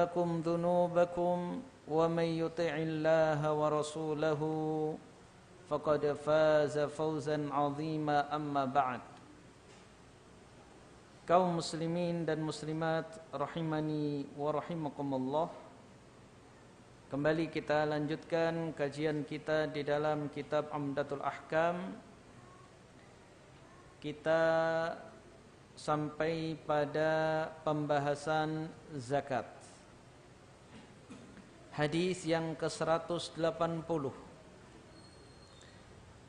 لكم ذنوبكم ومن يطع الله ورسوله فقد فاز فوزا عظيما أما بعد kaum muslimin dan muslimat rahimani wa rahimakumullah Kembali kita lanjutkan kajian kita di dalam kitab Amdatul Ahkam Kita sampai pada pembahasan zakat Hadis yang ke-180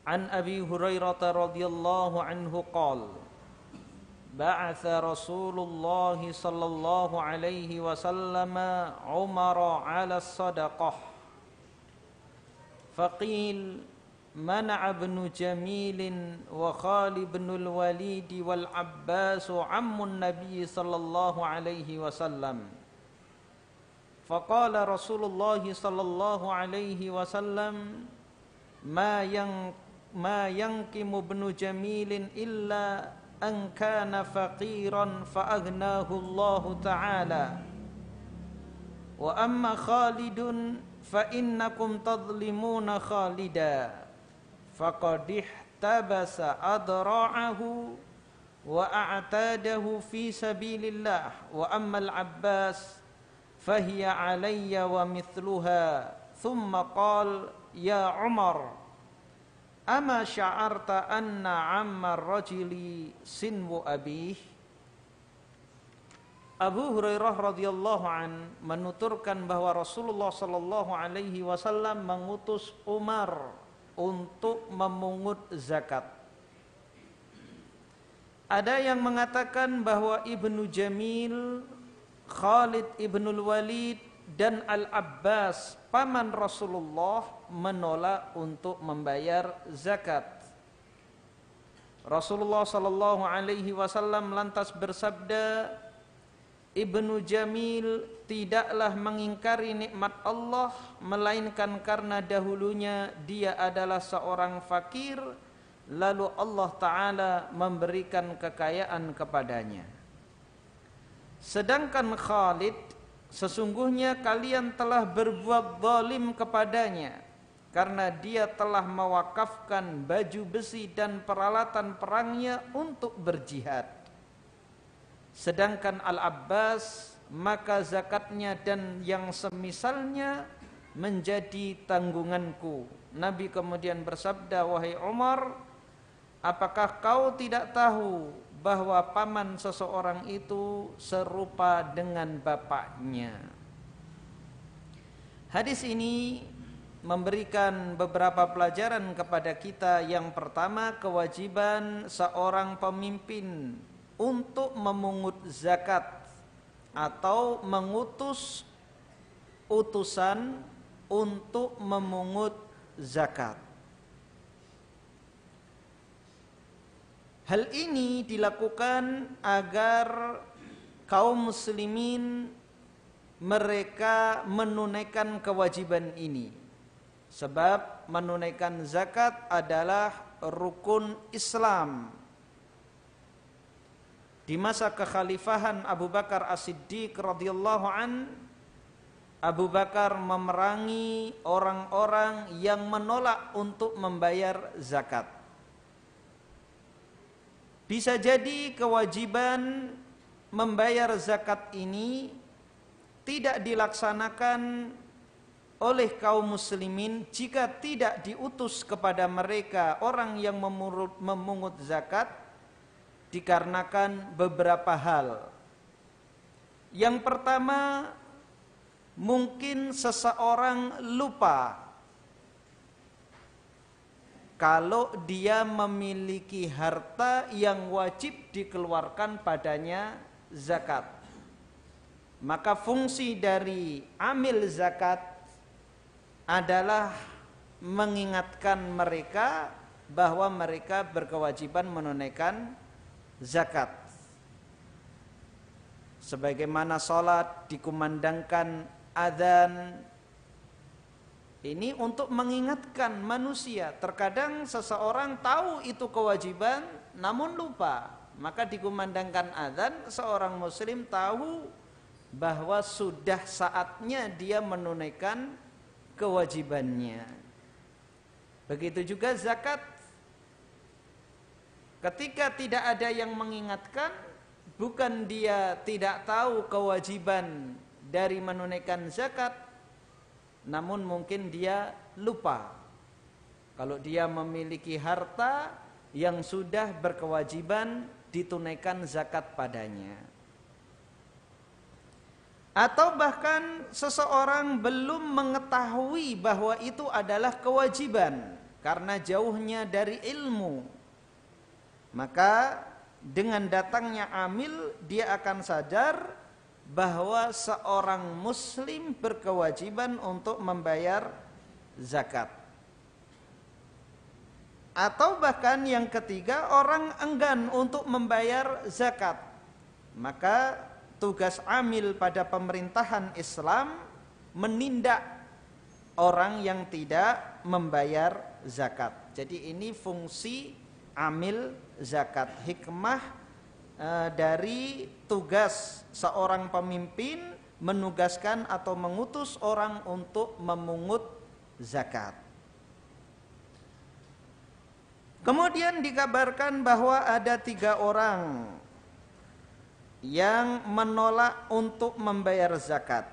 An Abi Hurairah radhiyallahu anhu qol Ba'ath Rasulullah sallallahu Umar 'ala as-sadaqah Faqil من ابن جميل وخالد بن الوليد والعباس عم Faqala Rasulullah sallallahu alaihi wasallam ma yang ma yankimu ibnu jamilin illa an kana faqiran fa aghnahu Allah ta'ala wa amma Khalidun fa innakum tadlimuna Khalida faqad ihtabasa adra'ahu wa a'tadahu fi sabilillah wa amma al-Abbas فهي alayya ومثلها ثم قال يا عمر أما شعرت أن عم الرجل rajuli sinwu Abu Hurairah radhiyallahu an menuturkan bahwa Rasulullah shallallahu alaihi wasallam mengutus Umar untuk memungut zakat. Ada yang mengatakan bahwa Ibnu Jamil Khalid ibnul Walid dan Al-Abbas paman Rasulullah menolak untuk membayar zakat. Rasulullah sallallahu alaihi wasallam lantas bersabda, Ibnu Jamil tidaklah mengingkari nikmat Allah melainkan karena dahulunya dia adalah seorang fakir lalu Allah taala memberikan kekayaan kepadanya. Sedangkan Khalid sesungguhnya kalian telah berbuat zalim kepadanya karena dia telah mewakafkan baju besi dan peralatan perangnya untuk berjihad. Sedangkan Al-Abbas maka zakatnya dan yang semisalnya menjadi tanggunganku. Nabi kemudian bersabda, "Wahai Umar, apakah kau tidak tahu bahwa paman seseorang itu serupa dengan bapaknya. Hadis ini memberikan beberapa pelajaran kepada kita. Yang pertama, kewajiban seorang pemimpin untuk memungut zakat atau mengutus utusan untuk memungut zakat. Hal ini dilakukan agar kaum muslimin mereka menunaikan kewajiban ini. Sebab menunaikan zakat adalah rukun Islam. Di masa kekhalifahan Abu Bakar As-Siddiq radhiyallahu an Abu Bakar memerangi orang-orang yang menolak untuk membayar zakat. Bisa jadi kewajiban membayar zakat ini tidak dilaksanakan oleh kaum muslimin jika tidak diutus kepada mereka orang yang memurut, memungut zakat dikarenakan beberapa hal. Yang pertama, mungkin seseorang lupa kalau dia memiliki harta yang wajib dikeluarkan padanya zakat. Maka fungsi dari amil zakat adalah mengingatkan mereka bahwa mereka berkewajiban menunaikan zakat. Sebagaimana sholat dikumandangkan adzan ini untuk mengingatkan manusia. Terkadang seseorang tahu itu kewajiban namun lupa. Maka dikumandangkan adhan seorang muslim tahu bahwa sudah saatnya dia menunaikan kewajibannya. Begitu juga zakat. Ketika tidak ada yang mengingatkan, bukan dia tidak tahu kewajiban dari menunaikan zakat, namun mungkin dia lupa kalau dia memiliki harta yang sudah berkewajiban ditunaikan zakat padanya atau bahkan seseorang belum mengetahui bahwa itu adalah kewajiban karena jauhnya dari ilmu maka dengan datangnya amil dia akan sadar bahwa seorang muslim berkewajiban untuk membayar zakat. Atau bahkan yang ketiga orang enggan untuk membayar zakat. Maka tugas amil pada pemerintahan Islam menindak orang yang tidak membayar zakat. Jadi ini fungsi amil zakat, hikmah Eh, dari tugas seorang pemimpin menugaskan atau mengutus orang untuk memungut zakat. Kemudian dikabarkan bahwa ada tiga orang yang menolak untuk membayar zakat.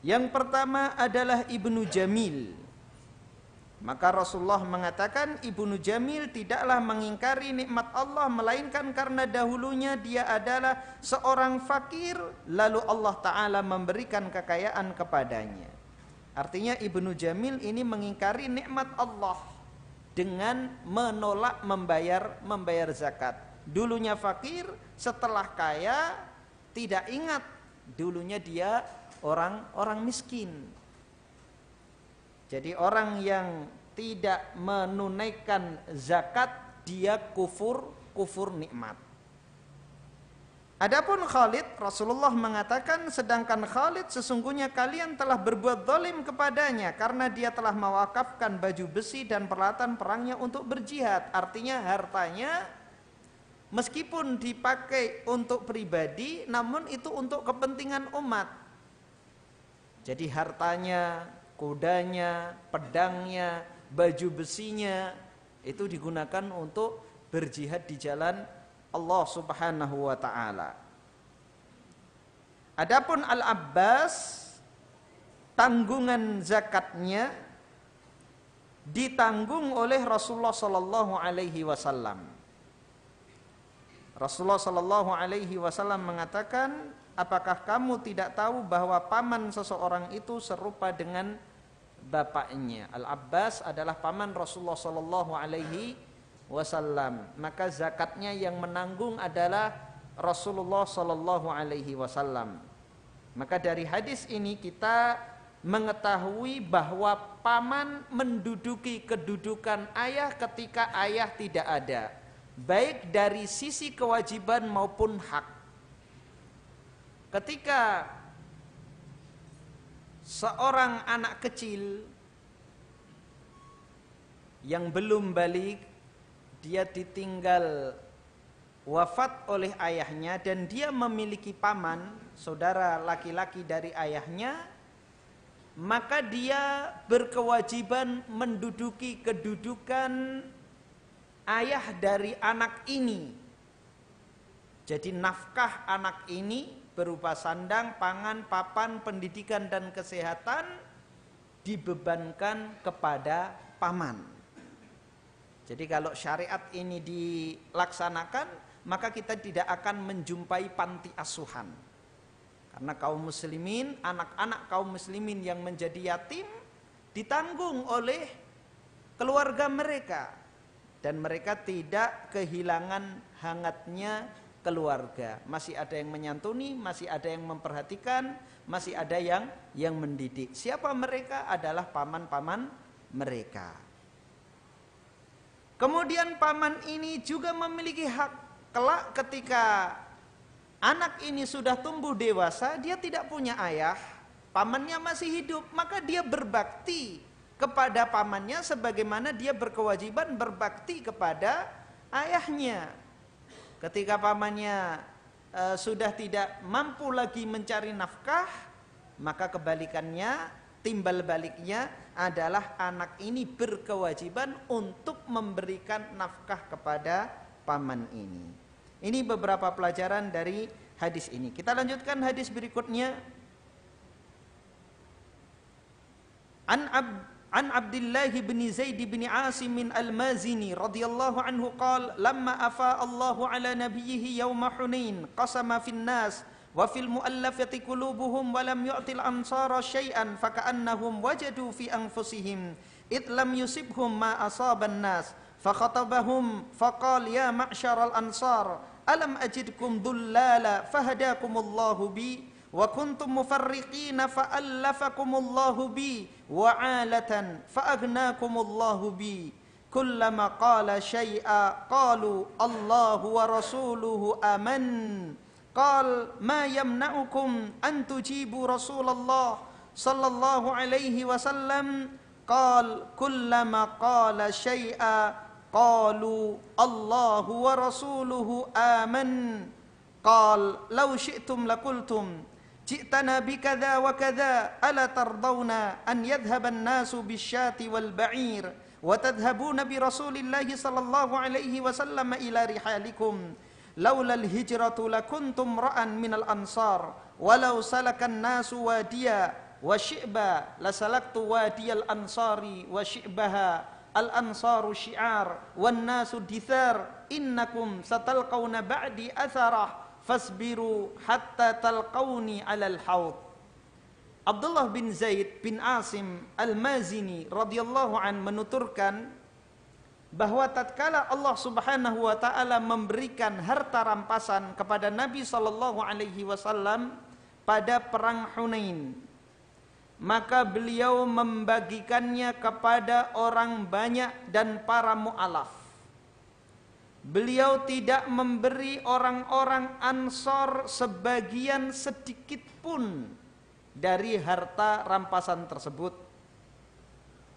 Yang pertama adalah Ibnu Jamil. Maka Rasulullah mengatakan Ibnu Jamil tidaklah mengingkari nikmat Allah melainkan karena dahulunya dia adalah seorang fakir lalu Allah taala memberikan kekayaan kepadanya. Artinya Ibnu Jamil ini mengingkari nikmat Allah dengan menolak membayar membayar zakat. Dulunya fakir, setelah kaya tidak ingat dulunya dia orang orang miskin. Jadi orang yang tidak menunaikan zakat dia kufur kufur nikmat. Adapun Khalid Rasulullah mengatakan sedangkan Khalid sesungguhnya kalian telah berbuat zalim kepadanya karena dia telah mewakafkan baju besi dan peralatan perangnya untuk berjihad. Artinya hartanya meskipun dipakai untuk pribadi namun itu untuk kepentingan umat. Jadi hartanya kudanya, pedangnya, baju besinya itu digunakan untuk berjihad di jalan Allah Subhanahu wa taala. Adapun Al-Abbas tanggungan zakatnya ditanggung oleh Rasulullah sallallahu alaihi wasallam. Rasulullah sallallahu alaihi wasallam mengatakan apakah kamu tidak tahu bahwa paman seseorang itu serupa dengan bapaknya? Al-Abbas adalah paman Rasulullah Shallallahu alaihi wasallam. Maka zakatnya yang menanggung adalah Rasulullah Shallallahu alaihi wasallam. Maka dari hadis ini kita mengetahui bahwa paman menduduki kedudukan ayah ketika ayah tidak ada, baik dari sisi kewajiban maupun hak. Ketika seorang anak kecil yang belum balik dia ditinggal wafat oleh ayahnya dan dia memiliki paman saudara laki-laki dari ayahnya maka dia berkewajiban menduduki kedudukan ayah dari anak ini jadi nafkah anak ini berupa sandang, pangan, papan, pendidikan dan kesehatan dibebankan kepada paman. Jadi kalau syariat ini dilaksanakan, maka kita tidak akan menjumpai panti asuhan. Karena kaum muslimin, anak-anak kaum muslimin yang menjadi yatim ditanggung oleh keluarga mereka dan mereka tidak kehilangan hangatnya keluarga. Masih ada yang menyantuni, masih ada yang memperhatikan, masih ada yang yang mendidik. Siapa mereka adalah paman-paman mereka. Kemudian paman ini juga memiliki hak kelak ketika anak ini sudah tumbuh dewasa, dia tidak punya ayah, pamannya masih hidup, maka dia berbakti kepada pamannya sebagaimana dia berkewajiban berbakti kepada ayahnya. Ketika pamannya e, sudah tidak mampu lagi mencari nafkah, maka kebalikannya, timbal baliknya adalah anak ini berkewajiban untuk memberikan nafkah kepada paman ini. Ini beberapa pelajaran dari hadis ini. Kita lanjutkan hadis berikutnya. An An Abdullah bin Zaid bin Asim Al Mazini radhiyallahu anhu qal lamma afa Allahu ala nabiyyi nas wa fil muallafati wa lam yu'ti ansara shay'an fa ka'annahum wajadu anfusihim id yusibhum ma asaba an nas fa khatabahum fa qal ya ansar alam ajidkum dullala fahadakum Allahu bi وكنتم مفرقين فألفكم الله بي وعالة فأغناكم الله بي كلما قال شيئا قالوا الله ورسوله آمن قال ما يمنعكم أن تجيبوا رسول الله صلى الله عليه وسلم قال كلما قال شيئا قالوا الله ورسوله آمن قال لو شئتم لقلتم جئتنا بكذا وكذا ألا ترضون أن يذهب الناس بالشاة والبعير وتذهبون برسول الله صلى الله عليه وسلم إلى رحالكم لولا الهجرة لكنتم رأى من الأنصار ولو سلك الناس واديا وشئبا لسلكت وادي الأنصار وشئبها الأنصار شعار والناس دثار إنكم ستلقون بعدي أثره fasbiru hatta talqauni alal hawd. Abdullah bin Zaid bin Asim Al-Mazini radhiyallahu an menuturkan bahwa tatkala Allah Subhanahu wa taala memberikan harta rampasan kepada Nabi sallallahu alaihi wasallam pada perang Hunain maka beliau membagikannya kepada orang banyak dan para mualaf Beliau tidak memberi orang-orang Ansor sebagian sedikit pun dari harta rampasan tersebut.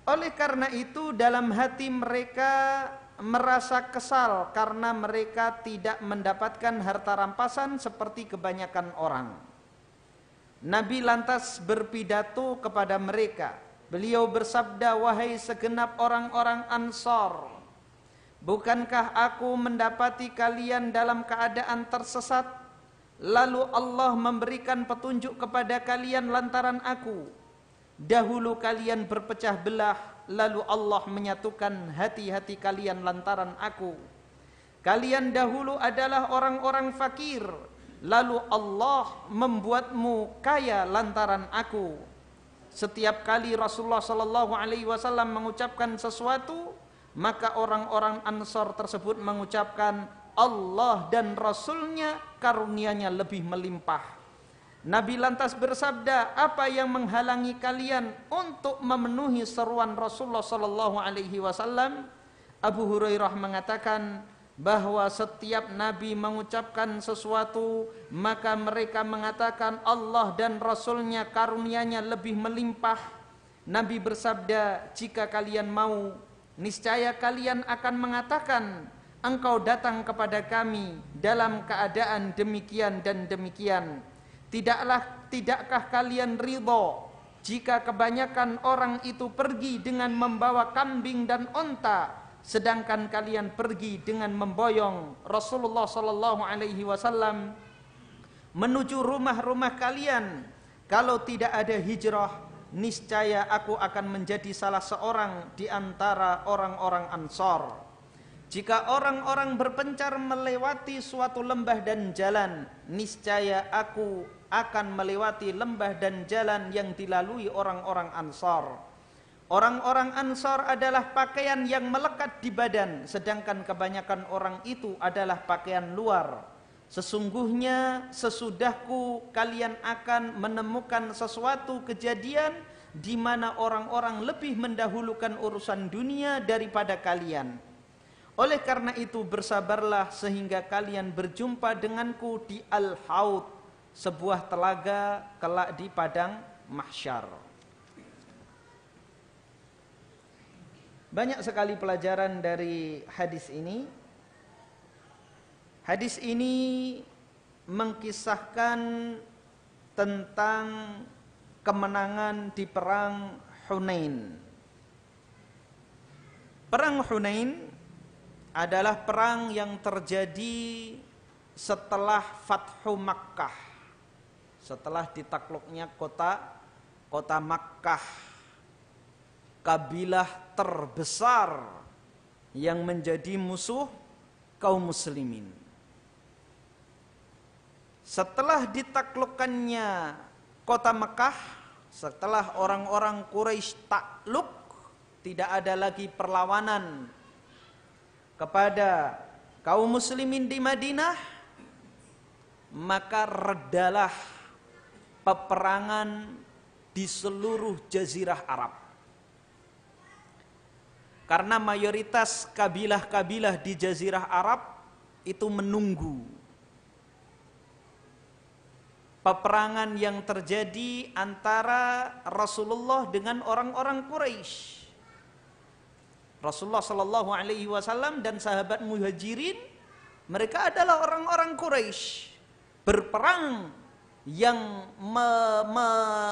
Oleh karena itu dalam hati mereka merasa kesal karena mereka tidak mendapatkan harta rampasan seperti kebanyakan orang. Nabi lantas berpidato kepada mereka. Beliau bersabda, "Wahai segenap orang-orang Ansor, Bukankah aku mendapati kalian dalam keadaan tersesat Lalu Allah memberikan petunjuk kepada kalian lantaran aku Dahulu kalian berpecah belah Lalu Allah menyatukan hati-hati kalian lantaran aku Kalian dahulu adalah orang-orang fakir Lalu Allah membuatmu kaya lantaran aku Setiap kali Rasulullah Shallallahu Alaihi Wasallam mengucapkan sesuatu maka orang-orang Ansor tersebut mengucapkan Allah dan Rasulnya karunianya lebih melimpah. Nabi lantas bersabda, apa yang menghalangi kalian untuk memenuhi seruan Rasulullah Sallallahu Alaihi Wasallam? Abu Hurairah mengatakan, bahwa setiap nabi mengucapkan sesuatu maka mereka mengatakan Allah dan Rasulnya karunianya lebih melimpah Nabi bersabda jika kalian mau niscaya kalian akan mengatakan engkau datang kepada kami dalam keadaan demikian dan demikian tidaklah tidakkah kalian ridho jika kebanyakan orang itu pergi dengan membawa kambing dan onta sedangkan kalian pergi dengan memboyong Rasulullah sallallahu alaihi wasallam menuju rumah-rumah kalian kalau tidak ada hijrah niscaya aku akan menjadi salah seorang di antara orang-orang Ansor. Jika orang-orang berpencar melewati suatu lembah dan jalan, niscaya aku akan melewati lembah dan jalan yang dilalui orang-orang Ansor. Orang-orang Ansor adalah pakaian yang melekat di badan, sedangkan kebanyakan orang itu adalah pakaian luar. Sesungguhnya sesudahku kalian akan menemukan sesuatu kejadian di mana orang-orang lebih mendahulukan urusan dunia daripada kalian. Oleh karena itu bersabarlah sehingga kalian berjumpa denganku di al haut sebuah telaga kelak di padang mahsyar. Banyak sekali pelajaran dari hadis ini Hadis ini mengkisahkan tentang kemenangan di perang Hunain. Perang Hunain adalah perang yang terjadi setelah Fathu Makkah. Setelah ditakluknya kota kota Makkah. Kabilah terbesar yang menjadi musuh kaum muslimin. Setelah ditaklukkannya kota Mekah, setelah orang-orang Quraisy takluk, tidak ada lagi perlawanan kepada kaum muslimin di Madinah, maka redalah peperangan di seluruh jazirah Arab. Karena mayoritas kabilah-kabilah di jazirah Arab itu menunggu peperangan yang terjadi antara Rasulullah dengan orang-orang Quraisy. Rasulullah Shallallahu Alaihi Wasallam dan sahabat muhajirin mereka adalah orang-orang Quraisy berperang yang me me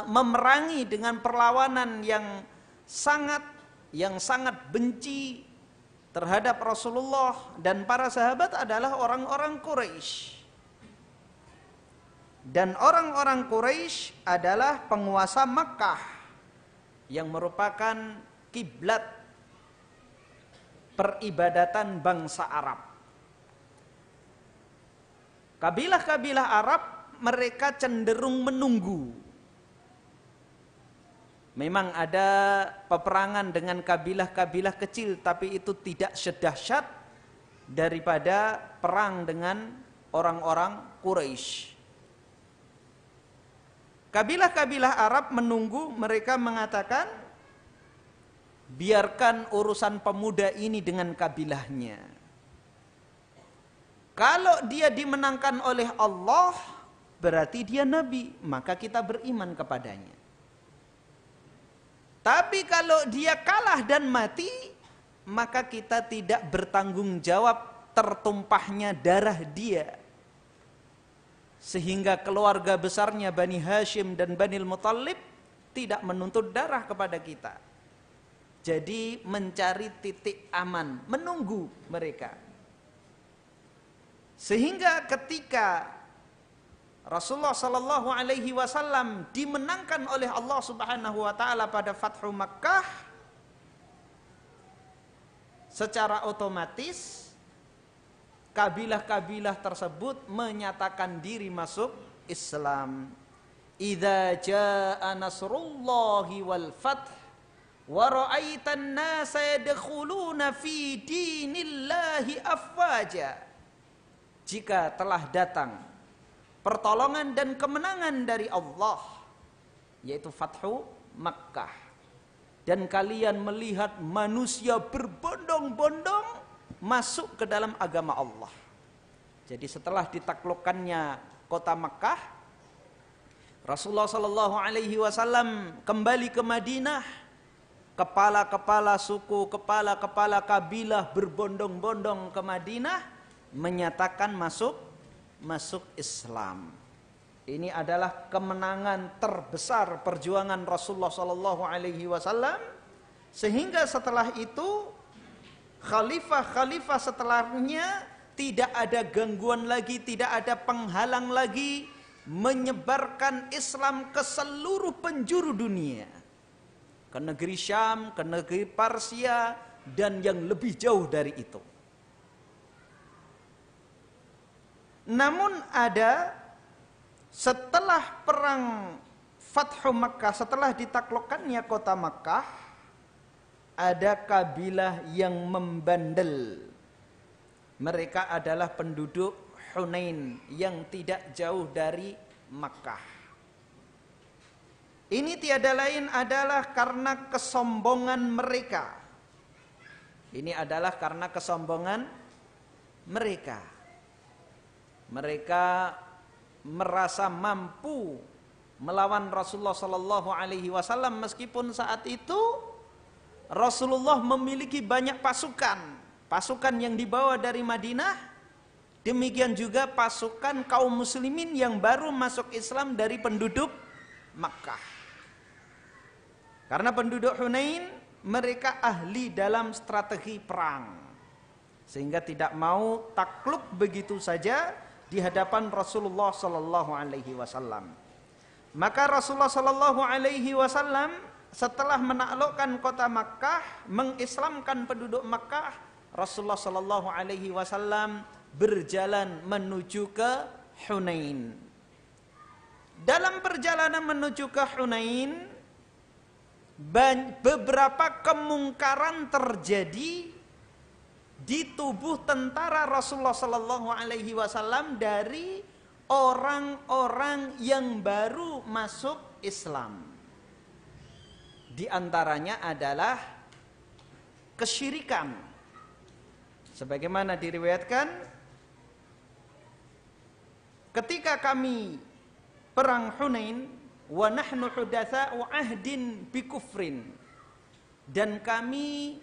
memerangi dengan perlawanan yang sangat yang sangat benci terhadap Rasulullah dan para sahabat adalah orang-orang Quraisy. Dan orang-orang Quraisy adalah penguasa Makkah yang merupakan kiblat peribadatan bangsa Arab. Kabilah-kabilah Arab mereka cenderung menunggu Memang ada peperangan dengan kabilah-kabilah kecil tapi itu tidak sedahsyat daripada perang dengan orang-orang Quraisy. Kabilah-kabilah Arab menunggu mereka mengatakan biarkan urusan pemuda ini dengan kabilahnya. Kalau dia dimenangkan oleh Allah berarti dia nabi, maka kita beriman kepadanya. Tapi kalau dia kalah dan mati, maka kita tidak bertanggung jawab tertumpahnya darah dia sehingga keluarga besarnya Bani Hashim dan Bani Muthalib tidak menuntut darah kepada kita. Jadi mencari titik aman, menunggu mereka. Sehingga ketika Rasulullah Shallallahu Alaihi Wasallam dimenangkan oleh Allah Subhanahu Wa Taala pada Fathu Makkah, secara otomatis kabilah-kabilah tersebut menyatakan diri masuk Islam. Idza jaa nasrullahi wal fath wa ra'aitan nasa yadkhuluna fi dinillahi afwaja. Jika telah datang pertolongan dan kemenangan dari Allah yaitu fathu Makkah dan kalian melihat manusia berbondong-bondong masuk ke dalam agama Allah. Jadi setelah ditaklukkannya kota Mekah, Rasulullah Shallallahu Alaihi Wasallam kembali ke Madinah. Kepala-kepala suku, kepala-kepala kabilah berbondong-bondong ke Madinah menyatakan masuk masuk Islam. Ini adalah kemenangan terbesar perjuangan Rasulullah Shallallahu Alaihi Wasallam. Sehingga setelah itu khalifah-khalifah setelahnya tidak ada gangguan lagi, tidak ada penghalang lagi menyebarkan Islam ke seluruh penjuru dunia. Ke negeri Syam, ke negeri Persia dan yang lebih jauh dari itu. Namun ada setelah perang Fathu Makkah, setelah ditaklukkannya kota Makkah, ada kabilah yang membandel. Mereka adalah penduduk Hunain yang tidak jauh dari Makkah. Ini tiada lain adalah karena kesombongan mereka. Ini adalah karena kesombongan mereka. Mereka merasa mampu melawan Rasulullah Sallallahu Alaihi Wasallam meskipun saat itu Rasulullah memiliki banyak pasukan. Pasukan yang dibawa dari Madinah, demikian juga pasukan kaum muslimin yang baru masuk Islam dari penduduk Makkah. Karena penduduk Hunain mereka ahli dalam strategi perang. Sehingga tidak mau takluk begitu saja di hadapan Rasulullah Shallallahu alaihi wasallam. Maka Rasulullah Shallallahu alaihi wasallam setelah menaklukkan kota Makkah, mengislamkan penduduk Makkah, Rasulullah Shallallahu Alaihi Wasallam berjalan menuju ke Hunain. Dalam perjalanan menuju ke Hunain, beberapa kemungkaran terjadi di tubuh tentara Rasulullah Shallallahu Alaihi Wasallam dari orang-orang yang baru masuk Islam. Di antaranya adalah kesyirikan. Sebagaimana diriwayatkan ketika kami perang Hunain wa nahnu ahdin bikufrin dan kami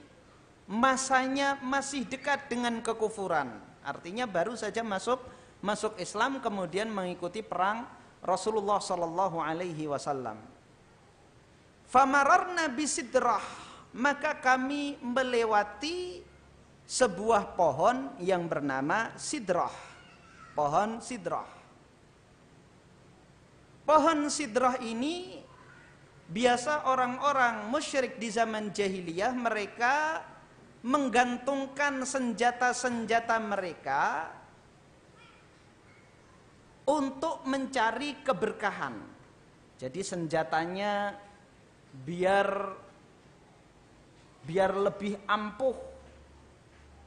masanya masih dekat dengan kekufuran artinya baru saja masuk masuk Islam kemudian mengikuti perang Rasulullah Sallallahu alaihi wasallam Famararna bisidrah. Maka kami melewati sebuah pohon yang bernama sidrah. Pohon sidrah. Pohon sidrah ini biasa orang-orang musyrik di zaman jahiliyah mereka menggantungkan senjata-senjata mereka untuk mencari keberkahan. Jadi senjatanya biar biar lebih ampuh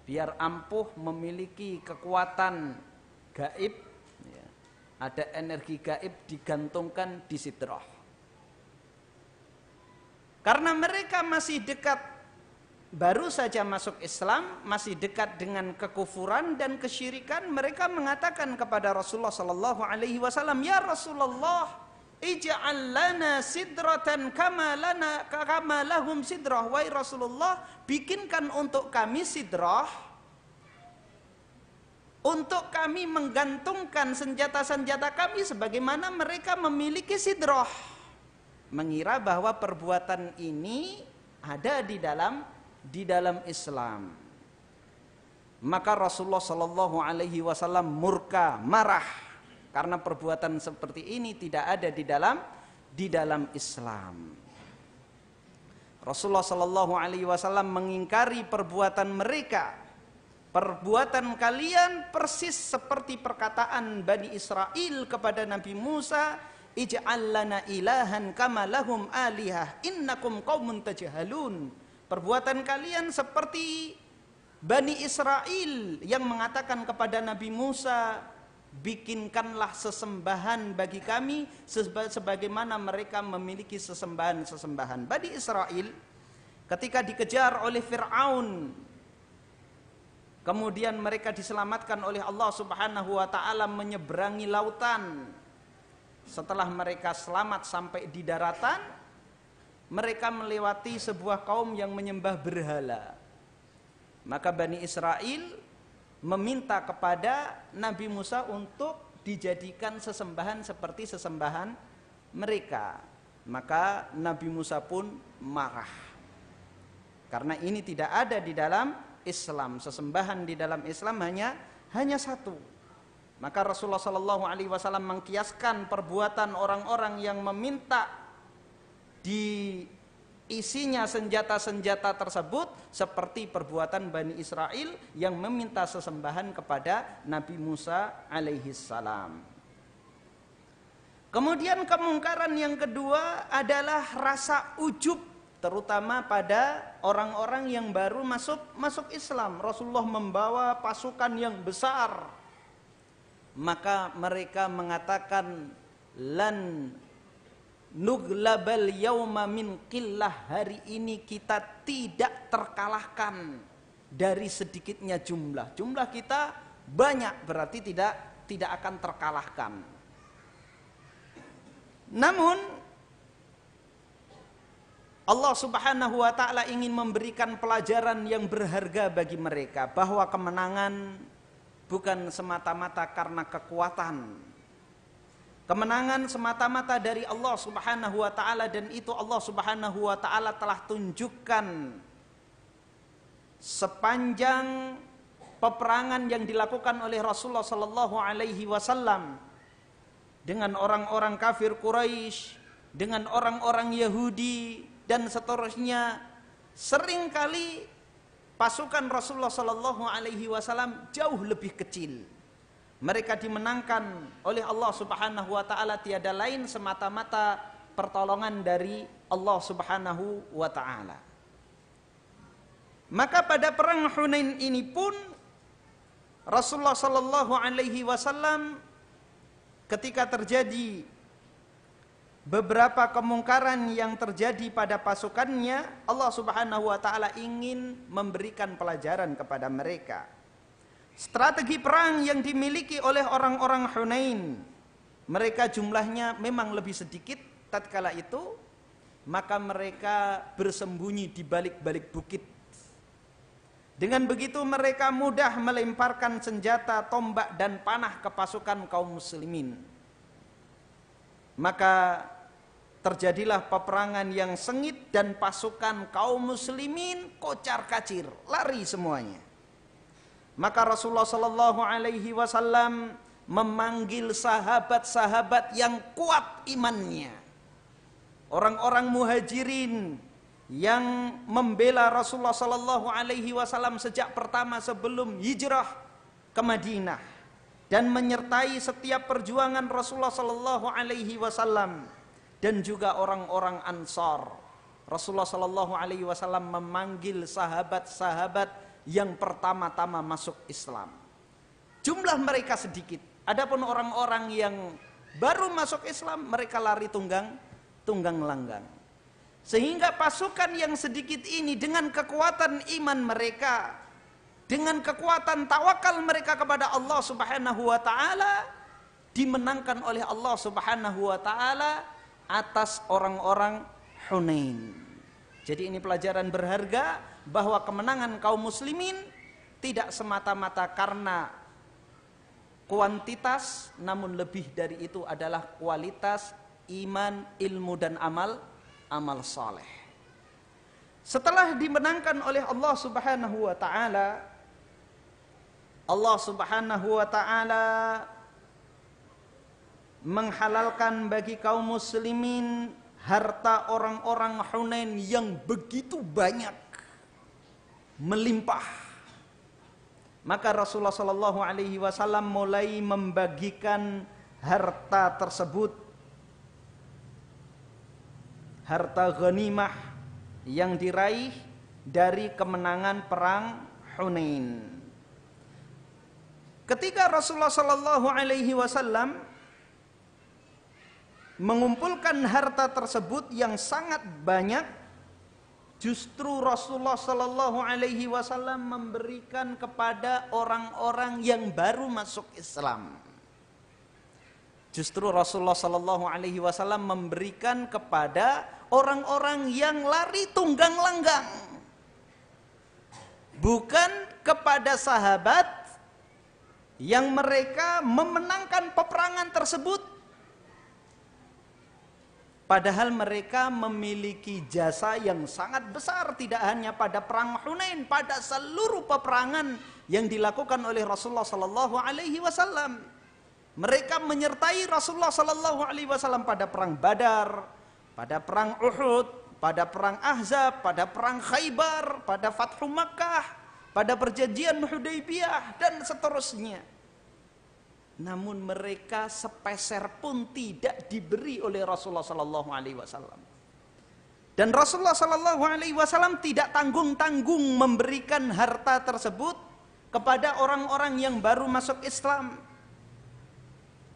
biar ampuh memiliki kekuatan gaib ya. ada energi gaib digantungkan di sitroh karena mereka masih dekat baru saja masuk Islam masih dekat dengan kekufuran dan kesyirikan mereka mengatakan kepada Rasulullah Shallallahu Alaihi Wasallam ya Rasulullah Ija'al lana sidratan kama lana kama lahum sidrah wa Rasulullah bikinkan untuk kami sidrah untuk kami menggantungkan senjata-senjata kami sebagaimana mereka memiliki sidrah mengira bahwa perbuatan ini ada di dalam di dalam Islam maka Rasulullah Shallallahu alaihi wasallam murka marah karena perbuatan seperti ini tidak ada di dalam di dalam Islam. Rasulullah Shallallahu Alaihi Wasallam mengingkari perbuatan mereka. Perbuatan kalian persis seperti perkataan Bani Israel kepada Nabi Musa, Ij'allana ilahan kama lahum alihah innakum kaumun tajahalun. Perbuatan kalian seperti Bani Israel yang mengatakan kepada Nabi Musa, bikinkanlah sesembahan bagi kami sebagaimana mereka memiliki sesembahan-sesembahan. Bani Israel ketika dikejar oleh Fir'aun kemudian mereka diselamatkan oleh Allah Subhanahu wa taala menyeberangi lautan. Setelah mereka selamat sampai di daratan, mereka melewati sebuah kaum yang menyembah berhala. Maka Bani Israel meminta kepada Nabi Musa untuk dijadikan sesembahan seperti sesembahan mereka. Maka Nabi Musa pun marah. Karena ini tidak ada di dalam Islam. Sesembahan di dalam Islam hanya hanya satu. Maka Rasulullah Shallallahu Alaihi Wasallam mengkiaskan perbuatan orang-orang yang meminta di isinya senjata-senjata tersebut seperti perbuatan Bani Israel yang meminta sesembahan kepada Nabi Musa alaihi salam. Kemudian kemungkaran yang kedua adalah rasa ujub terutama pada orang-orang yang baru masuk masuk Islam. Rasulullah membawa pasukan yang besar. Maka mereka mengatakan lan nuglabal yauma min qillah hari ini kita tidak terkalahkan dari sedikitnya jumlah jumlah kita banyak berarti tidak tidak akan terkalahkan namun Allah Subhanahu wa taala ingin memberikan pelajaran yang berharga bagi mereka bahwa kemenangan bukan semata-mata karena kekuatan Kemenangan semata-mata dari Allah Subhanahu wa taala dan itu Allah Subhanahu wa taala telah tunjukkan sepanjang peperangan yang dilakukan oleh Rasulullah sallallahu alaihi wasallam dengan orang-orang kafir Quraisy, dengan orang-orang Yahudi dan seterusnya, seringkali pasukan Rasulullah sallallahu alaihi wasallam jauh lebih kecil mereka dimenangkan oleh Allah Subhanahu wa taala tiada lain semata-mata pertolongan dari Allah Subhanahu wa taala. Maka pada perang Hunain ini pun Rasulullah sallallahu alaihi wasallam ketika terjadi beberapa kemungkaran yang terjadi pada pasukannya, Allah Subhanahu wa taala ingin memberikan pelajaran kepada mereka. Strategi perang yang dimiliki oleh orang-orang Hunain, mereka jumlahnya memang lebih sedikit tatkala itu, maka mereka bersembunyi di balik-balik bukit. Dengan begitu mereka mudah melemparkan senjata, tombak dan panah ke pasukan kaum muslimin. Maka terjadilah peperangan yang sengit dan pasukan kaum muslimin kocar kacir, lari semuanya. Maka Rasulullah Shallallahu Alaihi Wasallam memanggil sahabat-sahabat yang kuat imannya, orang-orang muhajirin yang membela Rasulullah Shallallahu Alaihi Wasallam sejak pertama sebelum hijrah ke Madinah dan menyertai setiap perjuangan Rasulullah Shallallahu Alaihi Wasallam dan juga orang-orang Ansar. Rasulullah Shallallahu Alaihi Wasallam memanggil sahabat-sahabat yang pertama-tama masuk Islam. Jumlah mereka sedikit. Adapun orang-orang yang baru masuk Islam, mereka lari tunggang tunggang langgang. Sehingga pasukan yang sedikit ini dengan kekuatan iman mereka, dengan kekuatan tawakal mereka kepada Allah Subhanahu wa taala dimenangkan oleh Allah Subhanahu wa taala atas orang-orang Hunain. Jadi ini pelajaran berharga bahwa kemenangan kaum muslimin tidak semata-mata karena kuantitas namun lebih dari itu adalah kualitas iman, ilmu dan amal amal soleh. Setelah dimenangkan oleh Allah Subhanahu wa taala Allah Subhanahu wa taala menghalalkan bagi kaum muslimin harta orang-orang Hunain yang begitu banyak melimpah. Maka Rasulullah Shallallahu Alaihi Wasallam mulai membagikan harta tersebut, harta ghanimah yang diraih dari kemenangan perang Hunain. Ketika Rasulullah Shallallahu Alaihi Wasallam mengumpulkan harta tersebut yang sangat banyak Justru Rasulullah Shallallahu Alaihi Wasallam memberikan kepada orang-orang yang baru masuk Islam. Justru Rasulullah Shallallahu Alaihi Wasallam memberikan kepada orang-orang yang lari tunggang langgang, bukan kepada sahabat yang mereka memenangkan peperangan tersebut Padahal mereka memiliki jasa yang sangat besar tidak hanya pada perang Hunain, pada seluruh peperangan yang dilakukan oleh Rasulullah sallallahu alaihi wasallam. Mereka menyertai Rasulullah sallallahu alaihi wasallam pada perang Badar, pada perang Uhud, pada perang Ahzab, pada perang Khaybar, pada Fathu Makkah, pada perjanjian Hudaybiyah dan seterusnya. Namun mereka sepeser pun tidak diberi oleh Rasulullah Sallallahu Alaihi Wasallam. Dan Rasulullah Sallallahu Alaihi Wasallam tidak tanggung-tanggung memberikan harta tersebut kepada orang-orang yang baru masuk Islam.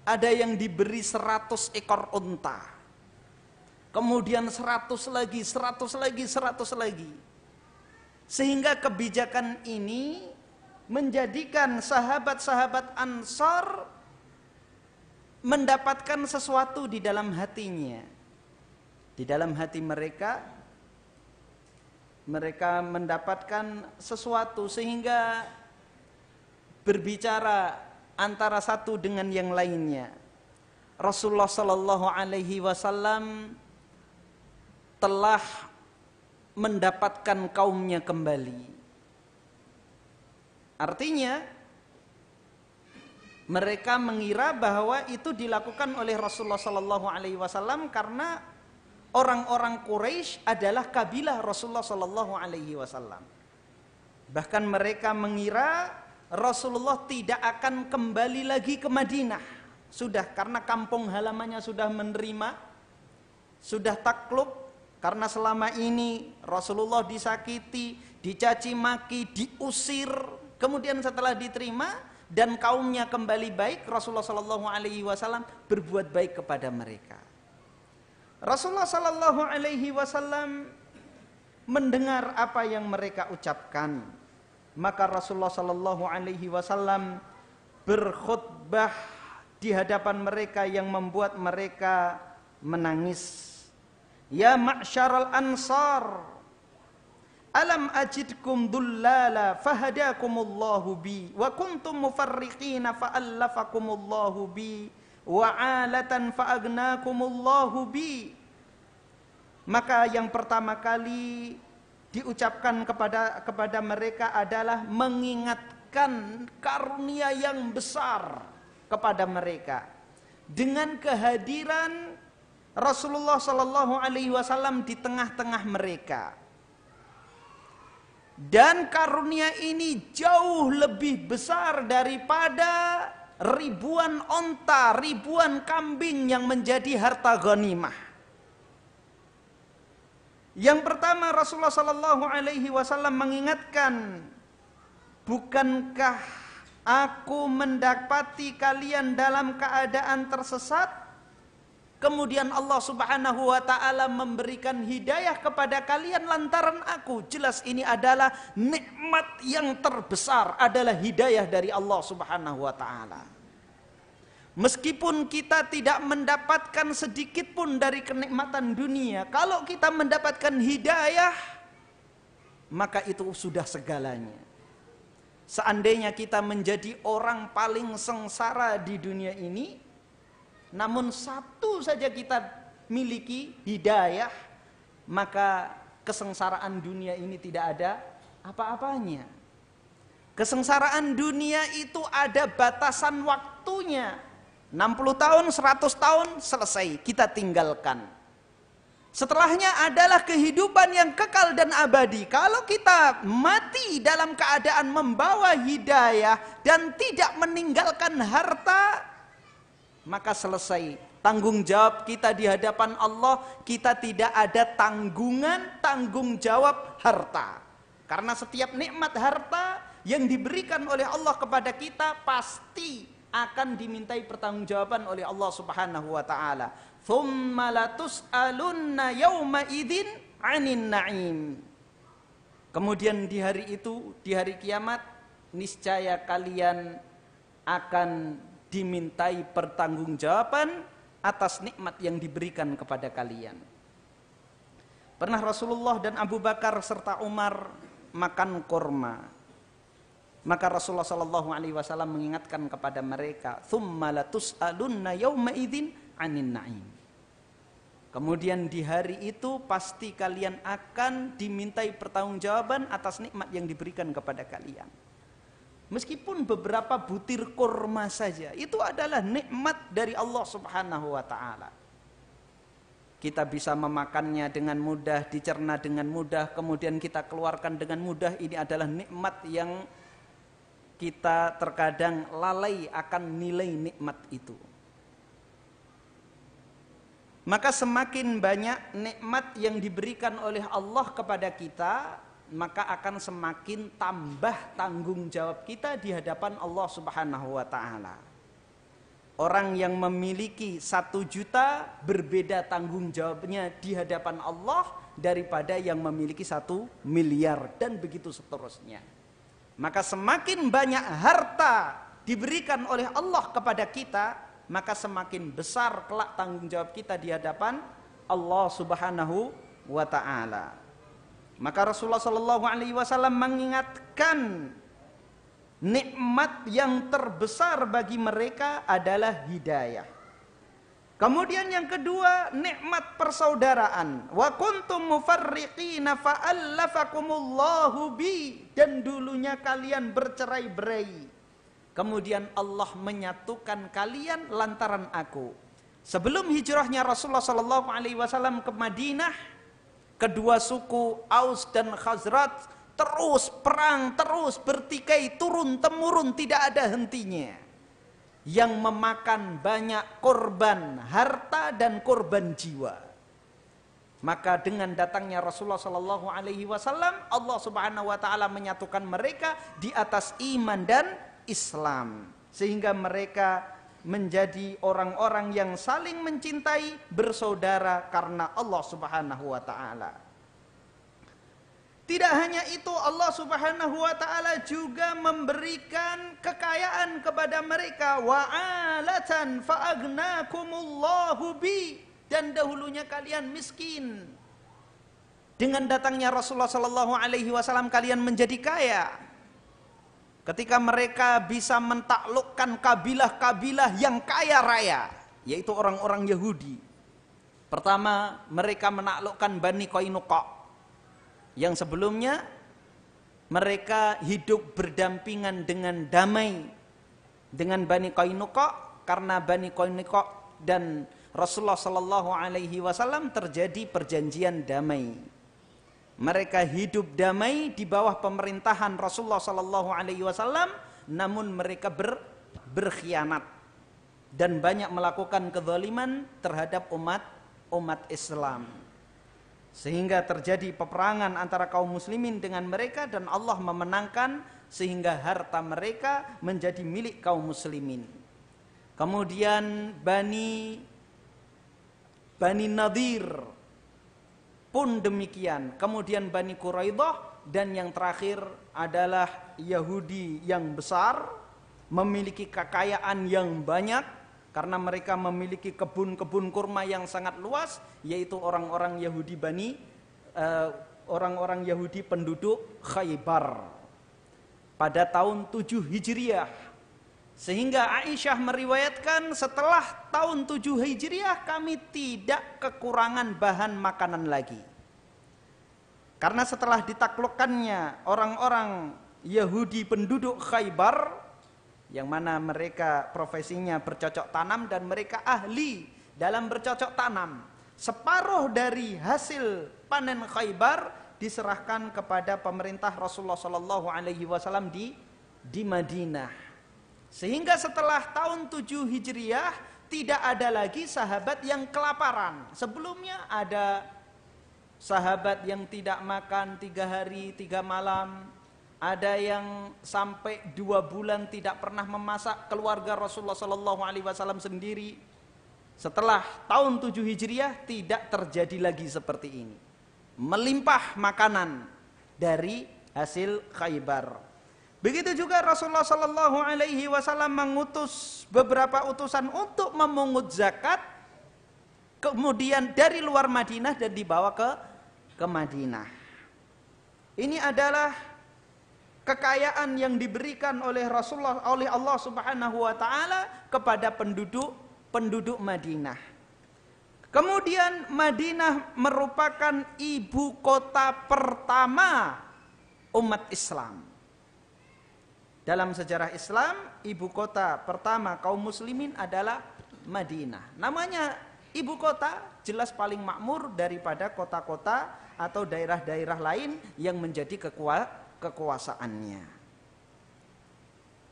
Ada yang diberi seratus ekor unta. Kemudian seratus lagi, seratus lagi, seratus lagi. Sehingga kebijakan ini menjadikan sahabat-sahabat Ansor mendapatkan sesuatu di dalam hatinya. Di dalam hati mereka mereka mendapatkan sesuatu sehingga berbicara antara satu dengan yang lainnya. Rasulullah Shallallahu Alaihi Wasallam telah mendapatkan kaumnya kembali. Artinya mereka mengira bahwa itu dilakukan oleh Rasulullah Sallallahu Alaihi Wasallam karena orang-orang Quraisy adalah kabilah Rasulullah Sallallahu Alaihi Wasallam. Bahkan mereka mengira Rasulullah tidak akan kembali lagi ke Madinah. Sudah karena kampung halamannya sudah menerima, sudah takluk karena selama ini Rasulullah disakiti, dicaci maki, diusir, Kemudian setelah diterima dan kaumnya kembali baik, Rasulullah Shallallahu Alaihi Wasallam berbuat baik kepada mereka. Rasulullah Shallallahu Alaihi Wasallam mendengar apa yang mereka ucapkan, maka Rasulullah Shallallahu Alaihi Wasallam berkhutbah di hadapan mereka yang membuat mereka menangis. Ya ma'syaral ansar Alam ajidkum dullala fahadakumullahu bi wa kuntum mufarriqina fa'allafakumullahu bi wa alatan fa'agnakumullahu bi maka yang pertama kali diucapkan kepada kepada mereka adalah mengingatkan karunia yang besar kepada mereka dengan kehadiran Rasulullah Shallallahu alaihi wasallam di tengah-tengah mereka dan karunia ini jauh lebih besar daripada ribuan onta, ribuan kambing yang menjadi harta ghanimah. Yang pertama Rasulullah Sallallahu Alaihi Wasallam mengingatkan, bukankah aku mendapati kalian dalam keadaan tersesat? Kemudian Allah Subhanahu wa taala memberikan hidayah kepada kalian lantaran aku. Jelas ini adalah nikmat yang terbesar adalah hidayah dari Allah Subhanahu wa taala. Meskipun kita tidak mendapatkan sedikit pun dari kenikmatan dunia, kalau kita mendapatkan hidayah maka itu sudah segalanya. Seandainya kita menjadi orang paling sengsara di dunia ini, namun satu saja kita miliki hidayah, maka kesengsaraan dunia ini tidak ada apa-apanya. Kesengsaraan dunia itu ada batasan waktunya. 60 tahun, 100 tahun selesai, kita tinggalkan. Setelahnya adalah kehidupan yang kekal dan abadi. Kalau kita mati dalam keadaan membawa hidayah dan tidak meninggalkan harta, maka selesai tanggung jawab kita di hadapan Allah kita tidak ada tanggungan tanggung jawab harta karena setiap nikmat harta yang diberikan oleh Allah kepada kita pasti akan dimintai pertanggungjawaban oleh Allah Subhanahu wa taala. Thumma latus'alunna yauma idzin 'anin na'im. Kemudian di hari itu, di hari kiamat niscaya kalian akan dimintai pertanggungjawaban atas nikmat yang diberikan kepada kalian. Pernah Rasulullah dan Abu Bakar serta Umar makan kurma. Maka Rasulullah Shallallahu Alaihi Wasallam mengingatkan kepada mereka, yauma idin anin na'im." Kemudian di hari itu pasti kalian akan dimintai pertanggungjawaban atas nikmat yang diberikan kepada kalian. Meskipun beberapa butir kurma saja, itu adalah nikmat dari Allah Subhanahu wa taala. Kita bisa memakannya dengan mudah, dicerna dengan mudah, kemudian kita keluarkan dengan mudah. Ini adalah nikmat yang kita terkadang lalai akan nilai nikmat itu. Maka semakin banyak nikmat yang diberikan oleh Allah kepada kita, maka akan semakin tambah tanggung jawab kita di hadapan Allah Subhanahu wa taala. Orang yang memiliki satu juta berbeda tanggung jawabnya di hadapan Allah daripada yang memiliki satu miliar dan begitu seterusnya. Maka semakin banyak harta diberikan oleh Allah kepada kita, maka semakin besar kelak tanggung jawab kita di hadapan Allah Subhanahu wa taala. Maka Rasulullah Shallallahu Alaihi Wasallam mengingatkan nikmat yang terbesar bagi mereka adalah hidayah. Kemudian yang kedua, nikmat persaudaraan. Wa kuntum mufarriqina fa'allafakumullahu bi. Dan dulunya kalian bercerai-berai. Kemudian Allah menyatukan kalian lantaran aku. Sebelum hijrahnya Rasulullah Shallallahu alaihi wasallam ke Madinah, Kedua suku Aus dan Khazrat terus perang, terus bertikai, turun temurun, tidak ada hentinya. Yang memakan banyak korban harta dan korban jiwa. Maka dengan datangnya Rasulullah Shallallahu Alaihi Wasallam, Allah Subhanahu Wa Taala menyatukan mereka di atas iman dan Islam, sehingga mereka menjadi orang-orang yang saling mencintai bersaudara karena Allah Subhanahu wa taala. Tidak hanya itu Allah Subhanahu wa taala juga memberikan kekayaan kepada mereka wa alatan faagnakumullahu bi dan dahulunya kalian miskin. Dengan datangnya Rasulullah sallallahu alaihi wasallam kalian menjadi kaya. Ketika mereka bisa mentaklukkan kabilah-kabilah yang kaya raya, yaitu orang-orang Yahudi. Pertama, mereka menaklukkan Bani Koinuqa yang sebelumnya mereka hidup berdampingan dengan damai dengan Bani Koinuqa karena Bani Koinuqa dan Rasulullah Shallallahu Alaihi Wasallam terjadi perjanjian damai mereka hidup damai di bawah pemerintahan Rasulullah Sallallahu Alaihi Wasallam, namun mereka ber, berkhianat dan banyak melakukan kezaliman terhadap umat umat Islam. Sehingga terjadi peperangan antara kaum muslimin dengan mereka dan Allah memenangkan sehingga harta mereka menjadi milik kaum muslimin. Kemudian Bani Bani Nadir pun demikian. Kemudian Bani Quraidah dan yang terakhir adalah Yahudi yang besar memiliki kekayaan yang banyak karena mereka memiliki kebun-kebun kurma yang sangat luas yaitu orang-orang Yahudi Bani eh, orang-orang Yahudi penduduk Khaybar pada tahun 7 Hijriah sehingga Aisyah meriwayatkan setelah tahun 7 Hijriah kami tidak kekurangan bahan makanan lagi. Karena setelah ditaklukkannya orang-orang Yahudi penduduk Khaybar yang mana mereka profesinya bercocok tanam dan mereka ahli dalam bercocok tanam. Separuh dari hasil panen Khaybar diserahkan kepada pemerintah Rasulullah Shallallahu alaihi wasallam di di Madinah. Sehingga setelah tahun 7 Hijriah tidak ada lagi sahabat yang kelaparan. Sebelumnya ada sahabat yang tidak makan tiga hari, tiga malam. Ada yang sampai dua bulan tidak pernah memasak keluarga Rasulullah saw sendiri. Setelah tahun 7 Hijriah tidak terjadi lagi seperti ini. Melimpah makanan dari hasil khaybar. Begitu juga Rasulullah Shallallahu Alaihi Wasallam mengutus beberapa utusan untuk memungut zakat, kemudian dari luar Madinah dan dibawa ke ke Madinah. Ini adalah kekayaan yang diberikan oleh Rasulullah oleh Allah Subhanahu Wa Taala kepada penduduk penduduk Madinah. Kemudian Madinah merupakan ibu kota pertama umat Islam. Dalam sejarah Islam, ibu kota pertama kaum muslimin adalah Madinah. Namanya ibu kota jelas paling makmur daripada kota-kota atau daerah-daerah lain yang menjadi kekua kekuasaannya.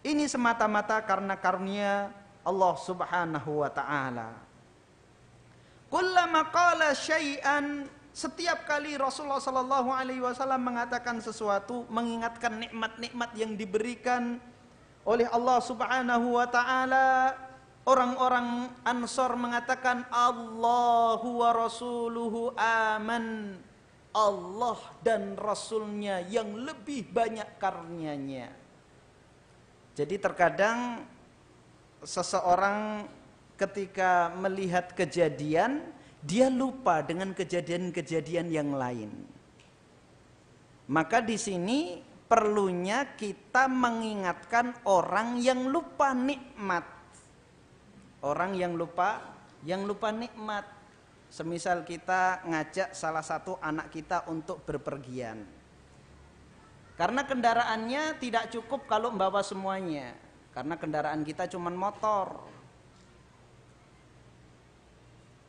Ini semata-mata karena karunia Allah Subhanahu wa taala. Kullama qala syai'an setiap kali Rasulullah Shallallahu Alaihi Wasallam mengatakan sesuatu, mengingatkan nikmat-nikmat yang diberikan oleh Allah Subhanahu Wa Taala, orang-orang Ansor mengatakan Allahu wa Rasuluhu aman. Allah dan Rasulnya yang lebih banyak karnianya. Jadi terkadang seseorang ketika melihat kejadian dia lupa dengan kejadian-kejadian yang lain. Maka di sini perlunya kita mengingatkan orang yang lupa nikmat. Orang yang lupa, yang lupa nikmat. Semisal kita ngajak salah satu anak kita untuk berpergian. Karena kendaraannya tidak cukup kalau membawa semuanya. Karena kendaraan kita cuma motor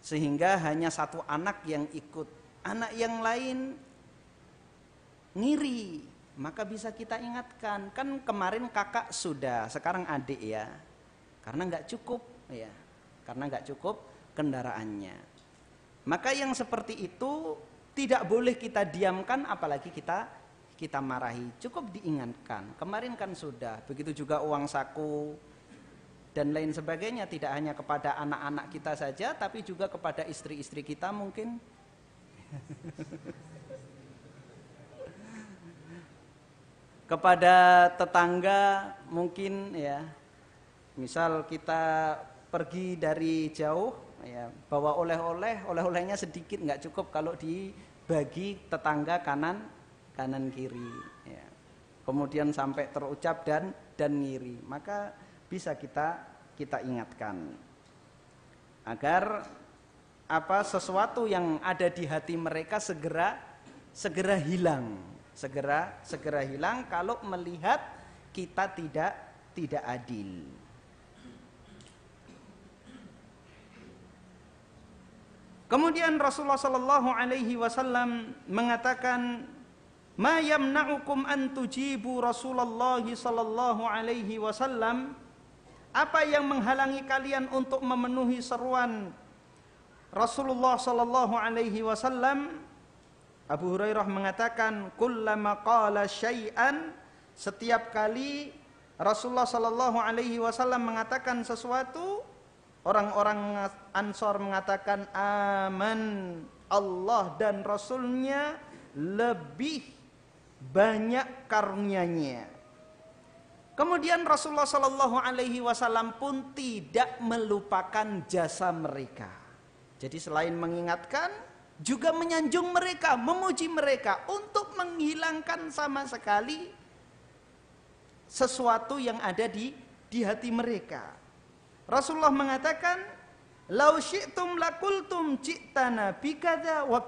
sehingga hanya satu anak yang ikut anak yang lain ngiri maka bisa kita ingatkan kan kemarin kakak sudah sekarang adik ya karena nggak cukup ya karena nggak cukup kendaraannya maka yang seperti itu tidak boleh kita diamkan apalagi kita kita marahi cukup diingatkan kemarin kan sudah begitu juga uang saku dan lain sebagainya tidak hanya kepada anak-anak kita saja tapi juga kepada istri-istri kita mungkin kepada tetangga mungkin ya misal kita pergi dari jauh ya bawa oleh-oleh oleh-olehnya sedikit nggak cukup kalau dibagi tetangga kanan kanan kiri ya. kemudian sampai terucap dan dan ngiri maka bisa kita kita ingatkan agar apa sesuatu yang ada di hati mereka segera segera hilang segera segera hilang kalau melihat kita tidak tidak adil Kemudian Rasulullah Shallallahu Alaihi Wasallam mengatakan, "Ma yamna'ukum an tujibu Rasulullah Shallallahu Alaihi Wasallam apa yang menghalangi kalian untuk memenuhi seruan Rasulullah sallallahu alaihi wasallam? Abu Hurairah mengatakan, "Kullama qala syai'an" setiap kali Rasulullah sallallahu alaihi wasallam mengatakan sesuatu, orang-orang Ansor mengatakan, "Aman." Allah dan Rasulnya lebih banyak karunia Kemudian Rasulullah Shallallahu Alaihi Wasallam pun tidak melupakan jasa mereka. Jadi selain mengingatkan, juga menyanjung mereka, memuji mereka untuk menghilangkan sama sekali sesuatu yang ada di di hati mereka. Rasulullah mengatakan, "Lau syi'tum lakultum ciptana bikada wa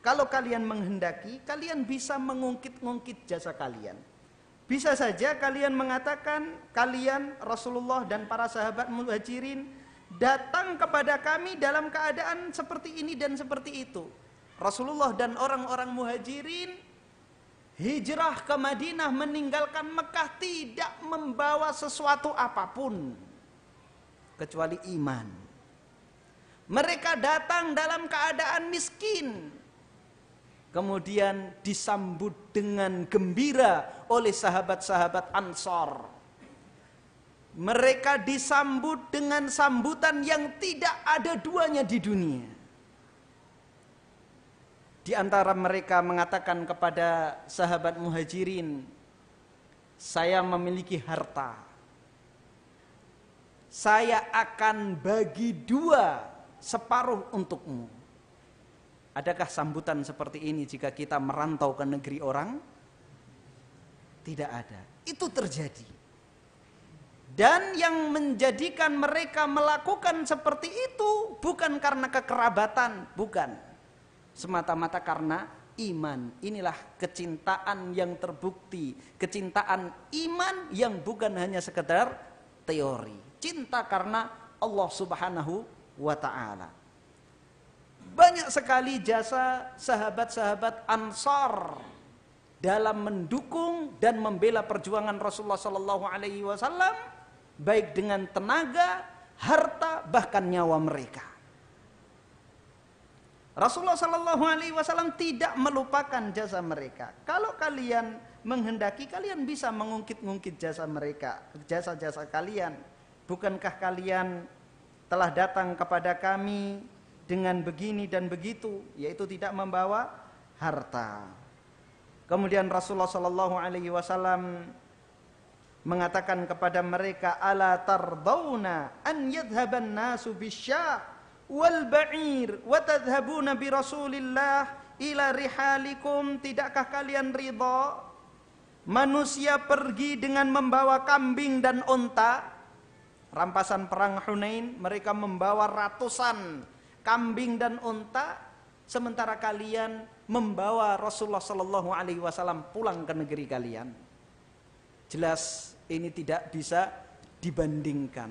Kalau kalian menghendaki, kalian bisa mengungkit-ungkit jasa kalian. Bisa saja kalian mengatakan kalian Rasulullah dan para sahabat muhajirin datang kepada kami dalam keadaan seperti ini dan seperti itu. Rasulullah dan orang-orang muhajirin hijrah ke Madinah meninggalkan Mekah tidak membawa sesuatu apapun kecuali iman. Mereka datang dalam keadaan miskin, kemudian disambut dengan gembira oleh sahabat-sahabat Ansor. Mereka disambut dengan sambutan yang tidak ada duanya di dunia. Di antara mereka mengatakan kepada sahabat muhajirin, "Saya memiliki harta. Saya akan bagi dua separuh untukmu." Adakah sambutan seperti ini jika kita merantau ke negeri orang? Tidak ada. Itu terjadi. Dan yang menjadikan mereka melakukan seperti itu bukan karena kekerabatan, bukan. Semata-mata karena iman. Inilah kecintaan yang terbukti, kecintaan iman yang bukan hanya sekedar teori. Cinta karena Allah Subhanahu wa taala. Banyak sekali jasa sahabat-sahabat Ansar dalam mendukung dan membela perjuangan Rasulullah Sallallahu Alaihi Wasallam, baik dengan tenaga, harta, bahkan nyawa mereka. Rasulullah Sallallahu Alaihi Wasallam tidak melupakan jasa mereka. Kalau kalian menghendaki, kalian bisa mengungkit-ungkit jasa mereka, jasa-jasa kalian. Bukankah kalian telah datang kepada kami dengan begini dan begitu, yaitu tidak membawa harta. Kemudian Rasulullah Shallallahu Alaihi Wasallam mengatakan kepada mereka, "Ala tardawna an yadhaban nasu bisyah wal ba'ir wa tadhhabuna bi Rasulillah ila rihalikum tidakkah kalian ridha manusia pergi dengan membawa kambing dan unta. rampasan perang Hunain mereka membawa ratusan kambing dan unta sementara kalian membawa Rasulullah Shallallahu alaihi wasallam pulang ke negeri kalian. Jelas ini tidak bisa dibandingkan.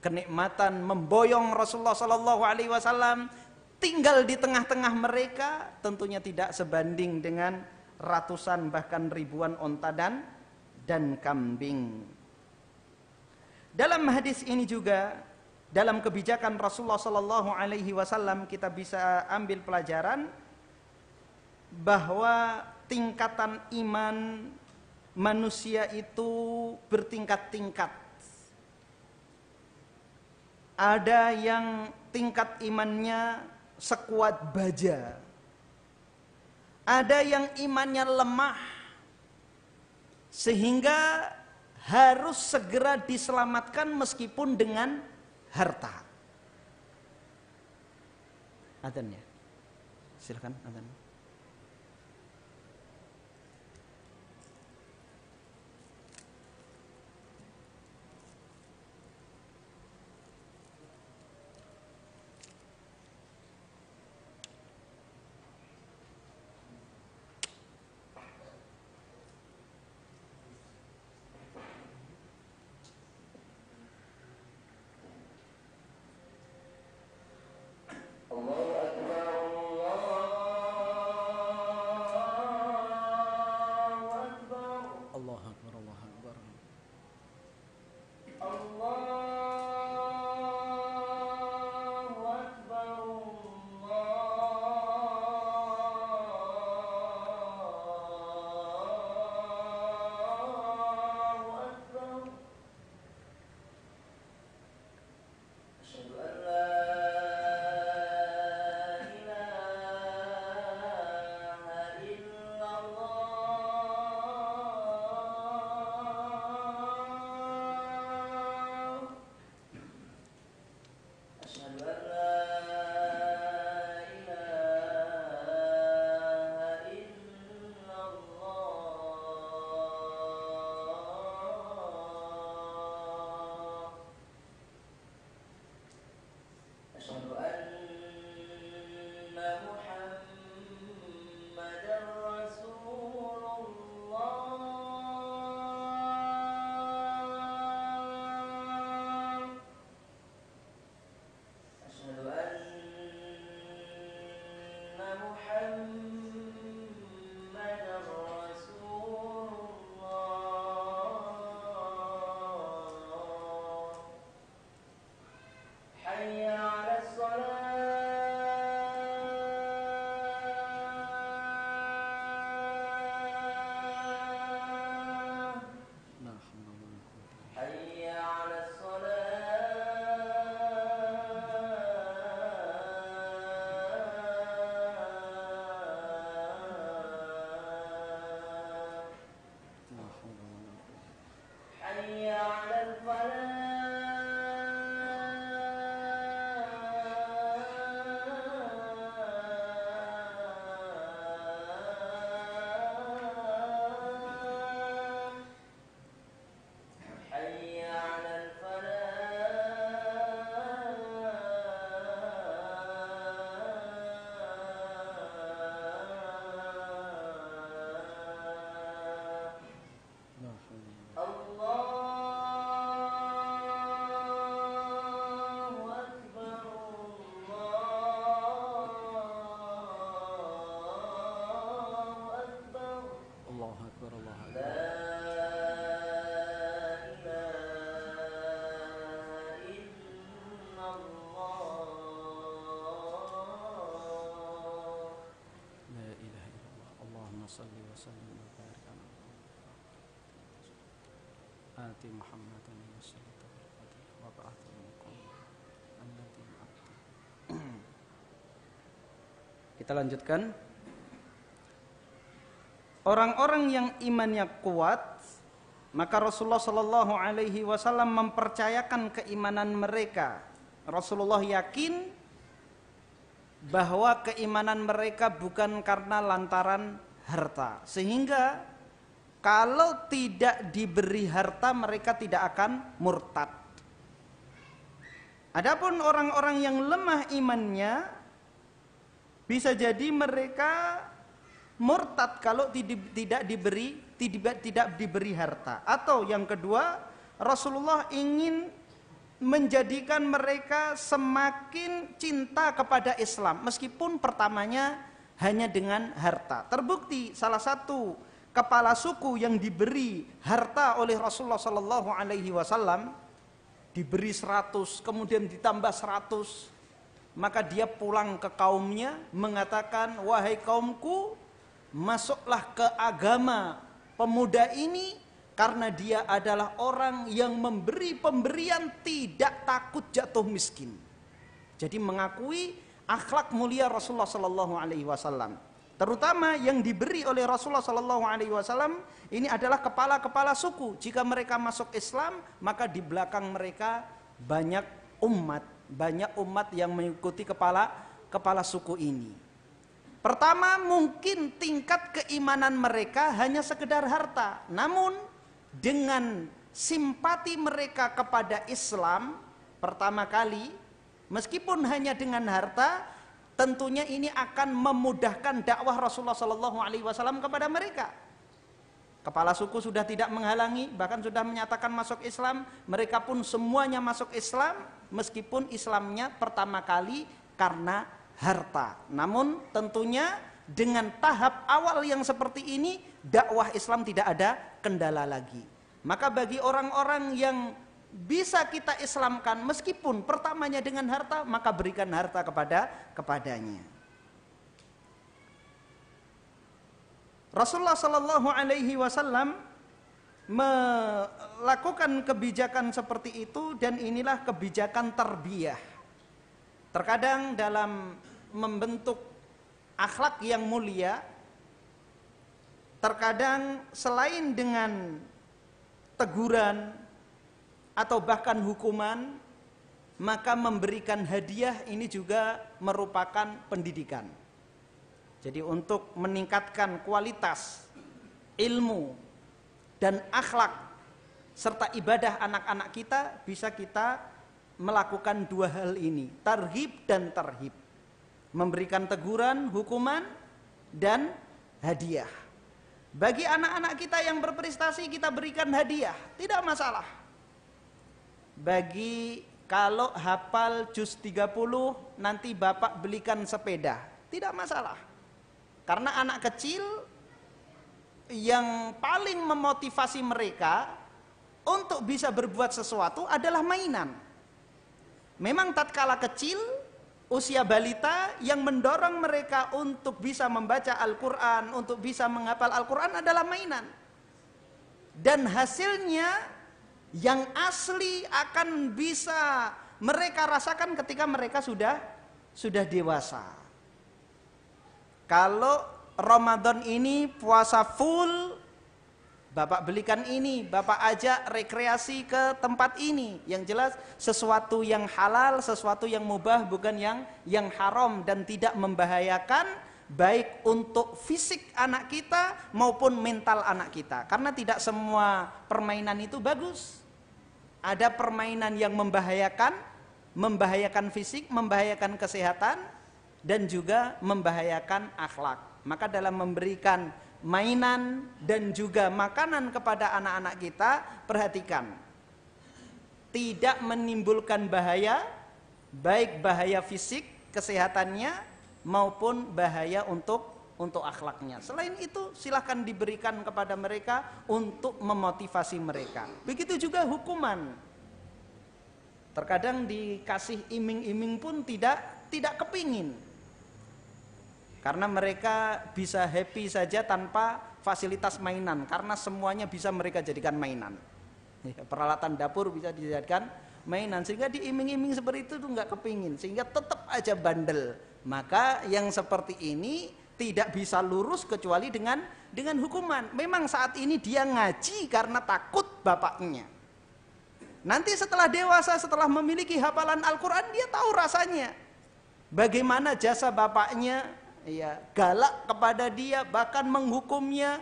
Kenikmatan memboyong Rasulullah Shallallahu alaihi wasallam tinggal di tengah-tengah mereka tentunya tidak sebanding dengan ratusan bahkan ribuan unta dan dan kambing. Dalam hadis ini juga dalam kebijakan Rasulullah Sallallahu Alaihi Wasallam kita bisa ambil pelajaran bahwa tingkatan iman manusia itu bertingkat-tingkat. Ada yang tingkat imannya sekuat baja. Ada yang imannya lemah sehingga harus segera diselamatkan meskipun dengan harta. Adanya. Silakan adanya. Kita lanjutkan Orang-orang yang imannya kuat maka Rasulullah Shallallahu Alaihi Wasallam mempercayakan keimanan mereka. Rasulullah yakin bahwa keimanan mereka bukan karena lantaran harta, sehingga kalau tidak diberi harta mereka tidak akan murtad. Adapun orang-orang yang lemah imannya bisa jadi mereka murtad kalau tidak diberi tidak tidak diberi harta. Atau yang kedua, Rasulullah ingin menjadikan mereka semakin cinta kepada Islam meskipun pertamanya hanya dengan harta. Terbukti salah satu kepala suku yang diberi harta oleh Rasulullah Sallallahu Alaihi Wasallam diberi 100 kemudian ditambah 100 maka dia pulang ke kaumnya mengatakan wahai kaumku masuklah ke agama pemuda ini karena dia adalah orang yang memberi pemberian tidak takut jatuh miskin jadi mengakui akhlak mulia Rasulullah Sallallahu Alaihi Wasallam Terutama yang diberi oleh Rasulullah Shallallahu Alaihi Wasallam ini adalah kepala-kepala suku. Jika mereka masuk Islam, maka di belakang mereka banyak umat, banyak umat yang mengikuti kepala kepala suku ini. Pertama, mungkin tingkat keimanan mereka hanya sekedar harta. Namun dengan simpati mereka kepada Islam pertama kali, meskipun hanya dengan harta, tentunya ini akan memudahkan dakwah Rasulullah Shallallahu Alaihi Wasallam kepada mereka. Kepala suku sudah tidak menghalangi, bahkan sudah menyatakan masuk Islam. Mereka pun semuanya masuk Islam, meskipun Islamnya pertama kali karena harta. Namun tentunya dengan tahap awal yang seperti ini, dakwah Islam tidak ada kendala lagi. Maka bagi orang-orang yang bisa kita islamkan meskipun pertamanya dengan harta maka berikan harta kepada kepadanya Rasulullah Shallallahu Alaihi Wasallam melakukan kebijakan seperti itu dan inilah kebijakan terbiah terkadang dalam membentuk akhlak yang mulia terkadang selain dengan teguran atau bahkan hukuman, maka memberikan hadiah ini juga merupakan pendidikan. Jadi untuk meningkatkan kualitas ilmu dan akhlak serta ibadah anak-anak kita bisa kita melakukan dua hal ini, tarhib dan terhib. Memberikan teguran, hukuman dan hadiah. Bagi anak-anak kita yang berprestasi kita berikan hadiah, tidak masalah bagi kalau hafal juz 30 nanti bapak belikan sepeda. Tidak masalah. Karena anak kecil yang paling memotivasi mereka untuk bisa berbuat sesuatu adalah mainan. Memang tatkala kecil usia balita yang mendorong mereka untuk bisa membaca Al-Qur'an, untuk bisa menghafal Al-Qur'an adalah mainan. Dan hasilnya yang asli akan bisa mereka rasakan ketika mereka sudah sudah dewasa. Kalau Ramadan ini puasa full, Bapak belikan ini, Bapak ajak rekreasi ke tempat ini. Yang jelas sesuatu yang halal, sesuatu yang mubah bukan yang yang haram dan tidak membahayakan baik untuk fisik anak kita maupun mental anak kita. Karena tidak semua permainan itu bagus. Ada permainan yang membahayakan, membahayakan fisik, membahayakan kesehatan, dan juga membahayakan akhlak. Maka dalam memberikan mainan dan juga makanan kepada anak-anak kita, perhatikan. Tidak menimbulkan bahaya, baik bahaya fisik kesehatannya maupun bahaya untuk untuk akhlaknya. Selain itu silahkan diberikan kepada mereka untuk memotivasi mereka. Begitu juga hukuman. Terkadang dikasih iming-iming pun tidak tidak kepingin. Karena mereka bisa happy saja tanpa fasilitas mainan karena semuanya bisa mereka jadikan mainan. Ya, peralatan dapur bisa dijadikan mainan sehingga diiming-iming seperti itu tuh nggak kepingin sehingga tetap aja bandel maka yang seperti ini tidak bisa lurus kecuali dengan dengan hukuman. Memang saat ini dia ngaji karena takut bapaknya. Nanti setelah dewasa, setelah memiliki hafalan Al-Quran, dia tahu rasanya. Bagaimana jasa bapaknya, ya, galak kepada dia, bahkan menghukumnya.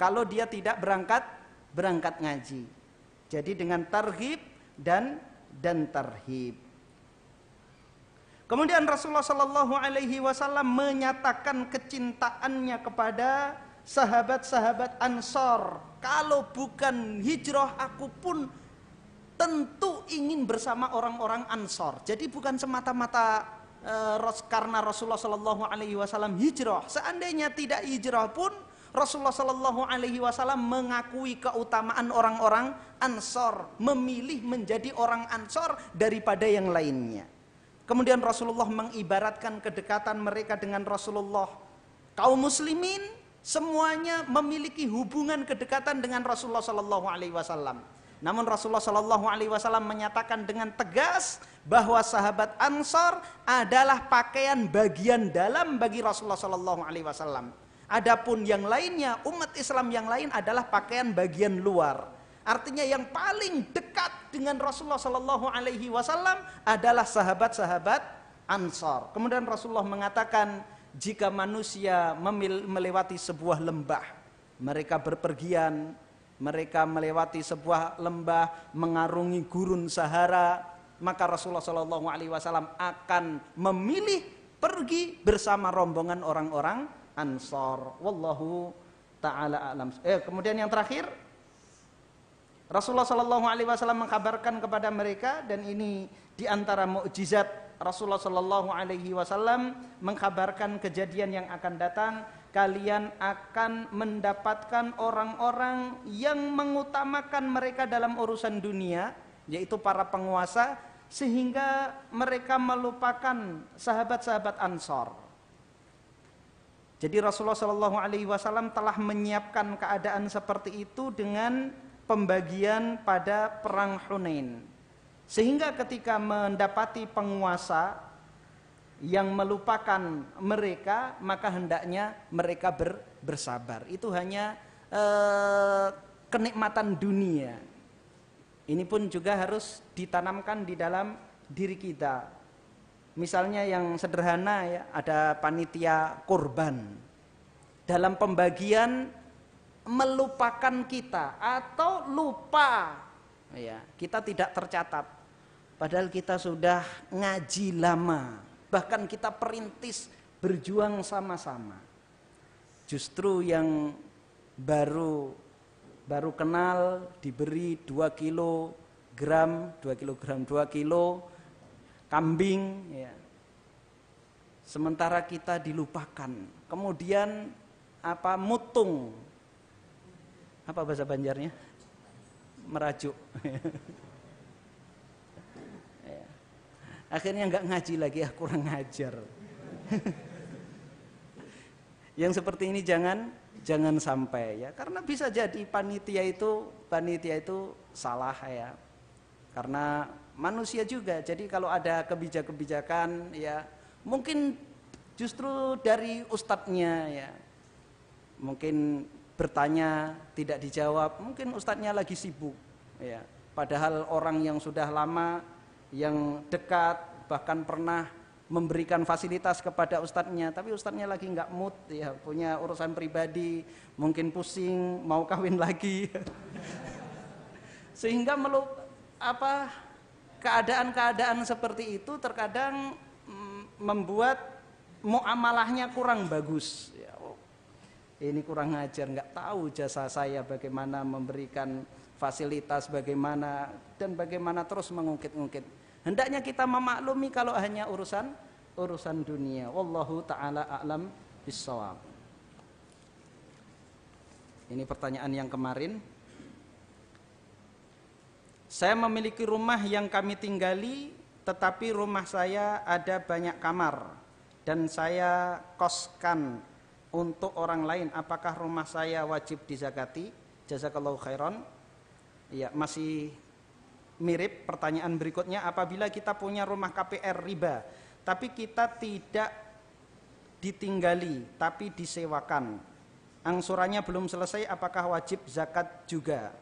Kalau dia tidak berangkat, berangkat ngaji. Jadi dengan terhib dan dan terhib Kemudian Rasulullah Shallallahu Alaihi Wasallam menyatakan kecintaannya kepada sahabat-sahabat Ansor. Kalau bukan hijrah, aku pun tentu ingin bersama orang-orang Ansor. Jadi bukan semata-mata uh, karena Rasulullah Shallallahu Alaihi Wasallam hijrah. Seandainya tidak hijrah pun Rasulullah Shallallahu Alaihi Wasallam mengakui keutamaan orang-orang Ansor, memilih menjadi orang Ansor daripada yang lainnya. Kemudian Rasulullah mengibaratkan kedekatan mereka dengan Rasulullah. Kaum muslimin semuanya memiliki hubungan kedekatan dengan Rasulullah Shallallahu alaihi wasallam. Namun Rasulullah Shallallahu alaihi wasallam menyatakan dengan tegas bahwa sahabat Ansor adalah pakaian bagian dalam bagi Rasulullah Shallallahu alaihi wasallam. Adapun yang lainnya umat Islam yang lain adalah pakaian bagian luar. Artinya yang paling dekat dengan Rasulullah Shallallahu Alaihi Wasallam adalah sahabat-sahabat Ansor. Kemudian Rasulullah mengatakan jika manusia melewati sebuah lembah, mereka berpergian, mereka melewati sebuah lembah mengarungi gurun Sahara, maka Rasulullah Shallallahu Alaihi Wasallam akan memilih pergi bersama rombongan orang-orang Ansor. Wallahu taala alam. Eh, kemudian yang terakhir Rasulullah Shallallahu Alaihi Wasallam mengkabarkan kepada mereka dan ini diantara mukjizat Rasulullah Shallallahu Alaihi Wasallam mengkabarkan kejadian yang akan datang. Kalian akan mendapatkan orang-orang yang mengutamakan mereka dalam urusan dunia, yaitu para penguasa, sehingga mereka melupakan sahabat-sahabat Ansor. Jadi Rasulullah Shallallahu Alaihi Wasallam telah menyiapkan keadaan seperti itu dengan pembagian pada perang Hunain. Sehingga ketika mendapati penguasa yang melupakan mereka, maka hendaknya mereka ber, bersabar. Itu hanya eh, kenikmatan dunia. Ini pun juga harus ditanamkan di dalam diri kita. Misalnya yang sederhana ya, ada panitia kurban. Dalam pembagian melupakan kita atau lupa ya kita tidak tercatat padahal kita sudah ngaji lama bahkan kita perintis berjuang sama-sama justru yang baru baru kenal diberi 2 kilogram 2 kilogram 2 kilo kambing ya sementara kita dilupakan kemudian apa mutung apa bahasa Banjarnya merajuk ya. akhirnya nggak ngaji lagi ah kurang ngajar yang seperti ini jangan jangan sampai ya karena bisa jadi panitia itu panitia itu salah ya karena manusia juga jadi kalau ada kebijakan-kebijakan ya mungkin justru dari ustadznya ya mungkin bertanya tidak dijawab, mungkin ustadznya lagi sibuk. Ya. Padahal orang yang sudah lama, yang dekat, bahkan pernah memberikan fasilitas kepada ustadznya, tapi ustadznya lagi nggak mood, ya punya urusan pribadi, mungkin pusing, mau kawin lagi, sehingga melu apa keadaan-keadaan seperti itu terkadang mm, membuat muamalahnya kurang bagus. Ya ini kurang ajar, nggak tahu jasa saya bagaimana memberikan fasilitas, bagaimana dan bagaimana terus mengungkit-ungkit. Hendaknya kita memaklumi kalau hanya urusan urusan dunia. Wallahu taala a'lam bissawab. Ini pertanyaan yang kemarin. Saya memiliki rumah yang kami tinggali, tetapi rumah saya ada banyak kamar dan saya koskan untuk orang lain apakah rumah saya wajib dizakati jazakallahu khairan ya masih mirip pertanyaan berikutnya apabila kita punya rumah KPR riba tapi kita tidak ditinggali tapi disewakan angsurannya belum selesai apakah wajib zakat juga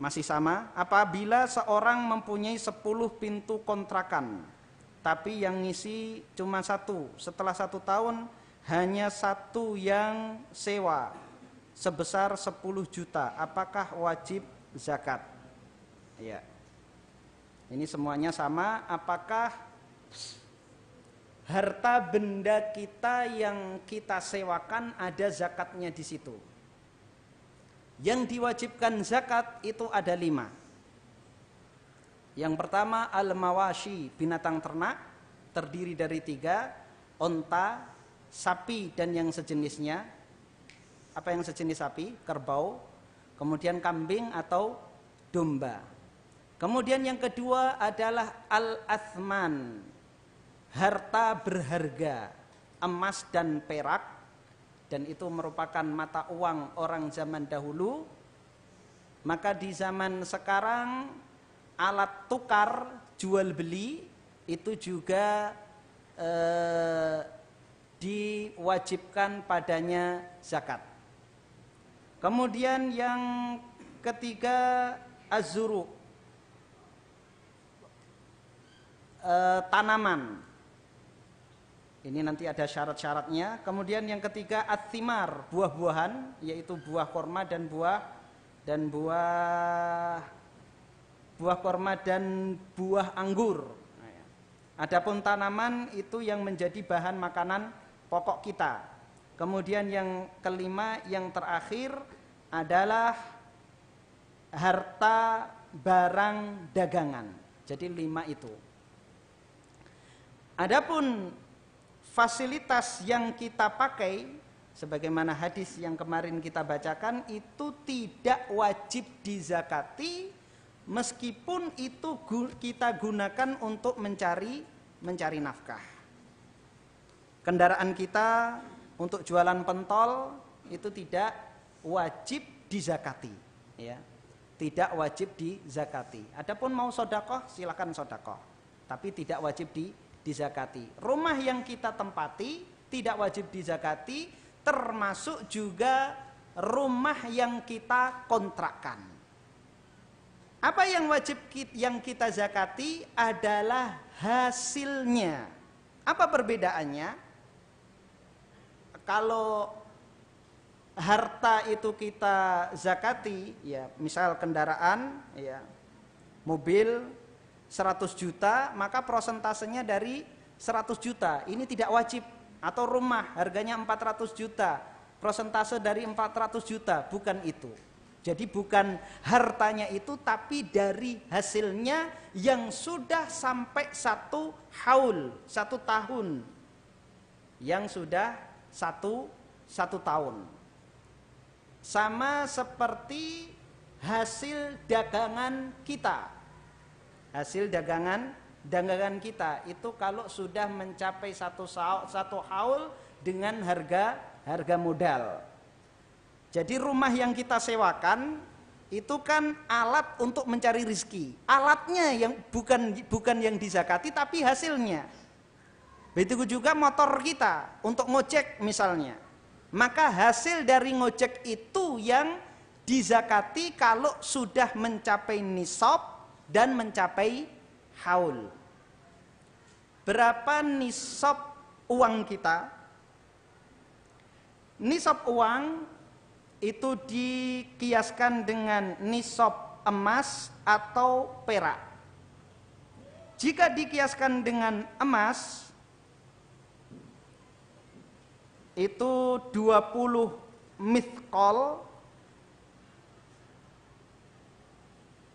masih sama apabila seorang mempunyai 10 pintu kontrakan tapi yang ngisi cuma satu. Setelah satu tahun hanya satu yang sewa sebesar 10 juta. Apakah wajib zakat? Ya. Ini semuanya sama. Apakah harta benda kita yang kita sewakan ada zakatnya di situ? Yang diwajibkan zakat itu ada lima. Yang pertama al-mawashi, binatang ternak terdiri dari tiga, onta, sapi dan yang sejenisnya. Apa yang sejenis sapi? Kerbau. Kemudian kambing atau domba. Kemudian yang kedua adalah al-athman, harta berharga, emas dan perak. Dan itu merupakan mata uang orang zaman dahulu. Maka di zaman sekarang alat tukar jual beli itu juga eh, diwajibkan padanya zakat. Kemudian yang ketiga azuru eh, tanaman. Ini nanti ada syarat-syaratnya. Kemudian yang ketiga atimar buah-buahan yaitu buah korma dan buah dan buah buah korma dan buah anggur. Adapun tanaman itu yang menjadi bahan makanan pokok kita. Kemudian yang kelima yang terakhir adalah harta barang dagangan. Jadi lima itu. Adapun fasilitas yang kita pakai sebagaimana hadis yang kemarin kita bacakan itu tidak wajib dizakati meskipun itu kita gunakan untuk mencari mencari nafkah. Kendaraan kita untuk jualan pentol itu tidak wajib dizakati, ya. Tidak wajib dizakati. Adapun mau sodakoh, silakan sodakoh. Tapi tidak wajib di, dizakati. Rumah yang kita tempati tidak wajib dizakati, termasuk juga rumah yang kita kontrakkan apa yang wajib yang kita zakati adalah hasilnya. Apa perbedaannya? Kalau harta itu kita zakati, ya misal kendaraan, ya mobil 100 juta, maka prosentasenya dari 100 juta. Ini tidak wajib. Atau rumah harganya 400 juta, prosentase dari 400 juta, bukan itu. Jadi bukan hartanya itu tapi dari hasilnya yang sudah sampai satu haul, satu tahun. Yang sudah satu, satu tahun. Sama seperti hasil dagangan kita. Hasil dagangan dagangan kita itu kalau sudah mencapai satu, satu haul dengan harga harga modal jadi rumah yang kita sewakan itu kan alat untuk mencari rizki. Alatnya yang bukan bukan yang dizakati tapi hasilnya. Begitu juga motor kita untuk ngojek misalnya. Maka hasil dari ngojek itu yang dizakati kalau sudah mencapai nisab dan mencapai haul. Berapa nisab uang kita? Nisab uang itu dikiaskan dengan nisab emas atau perak. Jika dikiaskan dengan emas itu 20 mithqal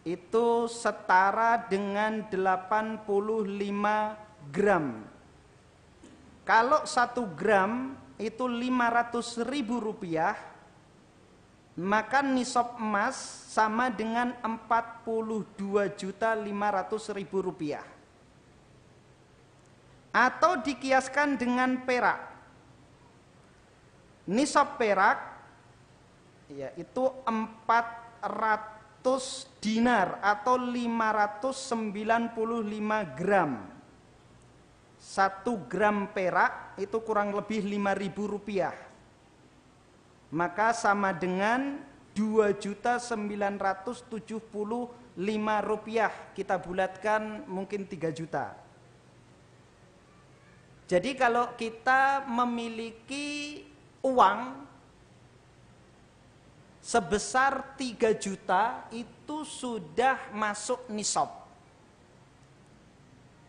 itu setara dengan 85 gram. Kalau 1 gram itu 500 ribu rupiah, maka nisab emas sama dengan 42.500.000 rupiah. Atau dikiaskan dengan perak. Nisab perak yaitu 400 dinar atau 595 gram. Satu gram perak itu kurang lebih 5.000 rupiah maka sama dengan 2.975 rupiah kita bulatkan mungkin 3 juta jadi kalau kita memiliki uang sebesar 3 juta itu sudah masuk nisab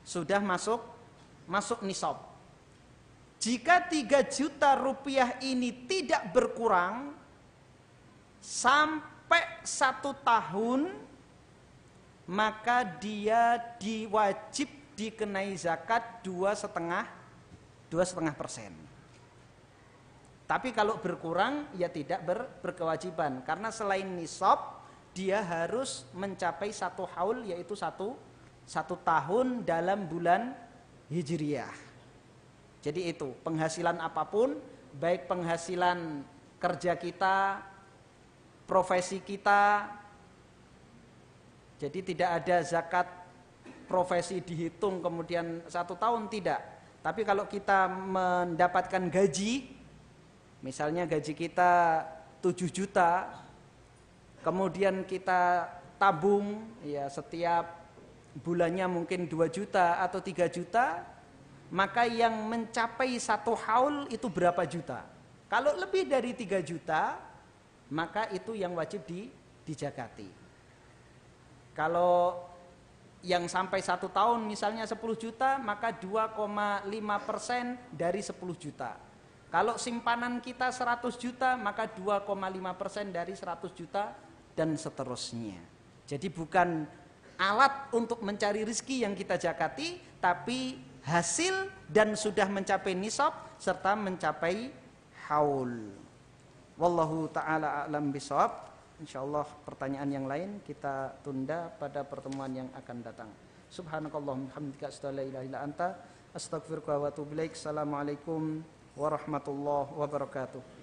sudah masuk masuk nisab jika 3 juta rupiah ini tidak berkurang sampai satu tahun, maka dia diwajib dikenai zakat dua setengah dua setengah persen. Tapi kalau berkurang ya tidak ber, berkewajiban karena selain nisab dia harus mencapai satu haul yaitu satu satu tahun dalam bulan hijriyah. Jadi itu, penghasilan apapun, baik penghasilan kerja kita, profesi kita. Jadi tidak ada zakat profesi dihitung kemudian satu tahun, tidak. Tapi kalau kita mendapatkan gaji, misalnya gaji kita 7 juta, kemudian kita tabung ya setiap bulannya mungkin 2 juta atau 3 juta, maka yang mencapai satu haul itu berapa juta. Kalau lebih dari tiga juta, maka itu yang wajib di, dijagati. Kalau yang sampai satu tahun misalnya 10 juta, maka 2,5 persen dari 10 juta. Kalau simpanan kita 100 juta, maka 2,5 persen dari 100 juta dan seterusnya. Jadi bukan alat untuk mencari rizki yang kita jakati, tapi hasil dan sudah mencapai nisab serta mencapai haul. Wallahu taala alam bisawab. Insyaallah pertanyaan yang lain kita tunda pada pertemuan yang akan datang. Subhanakallahumma hamdika astaghfiruka illa anta astaghfiruka wa atubu ilaik. Assalamualaikum warahmatullahi wabarakatuh.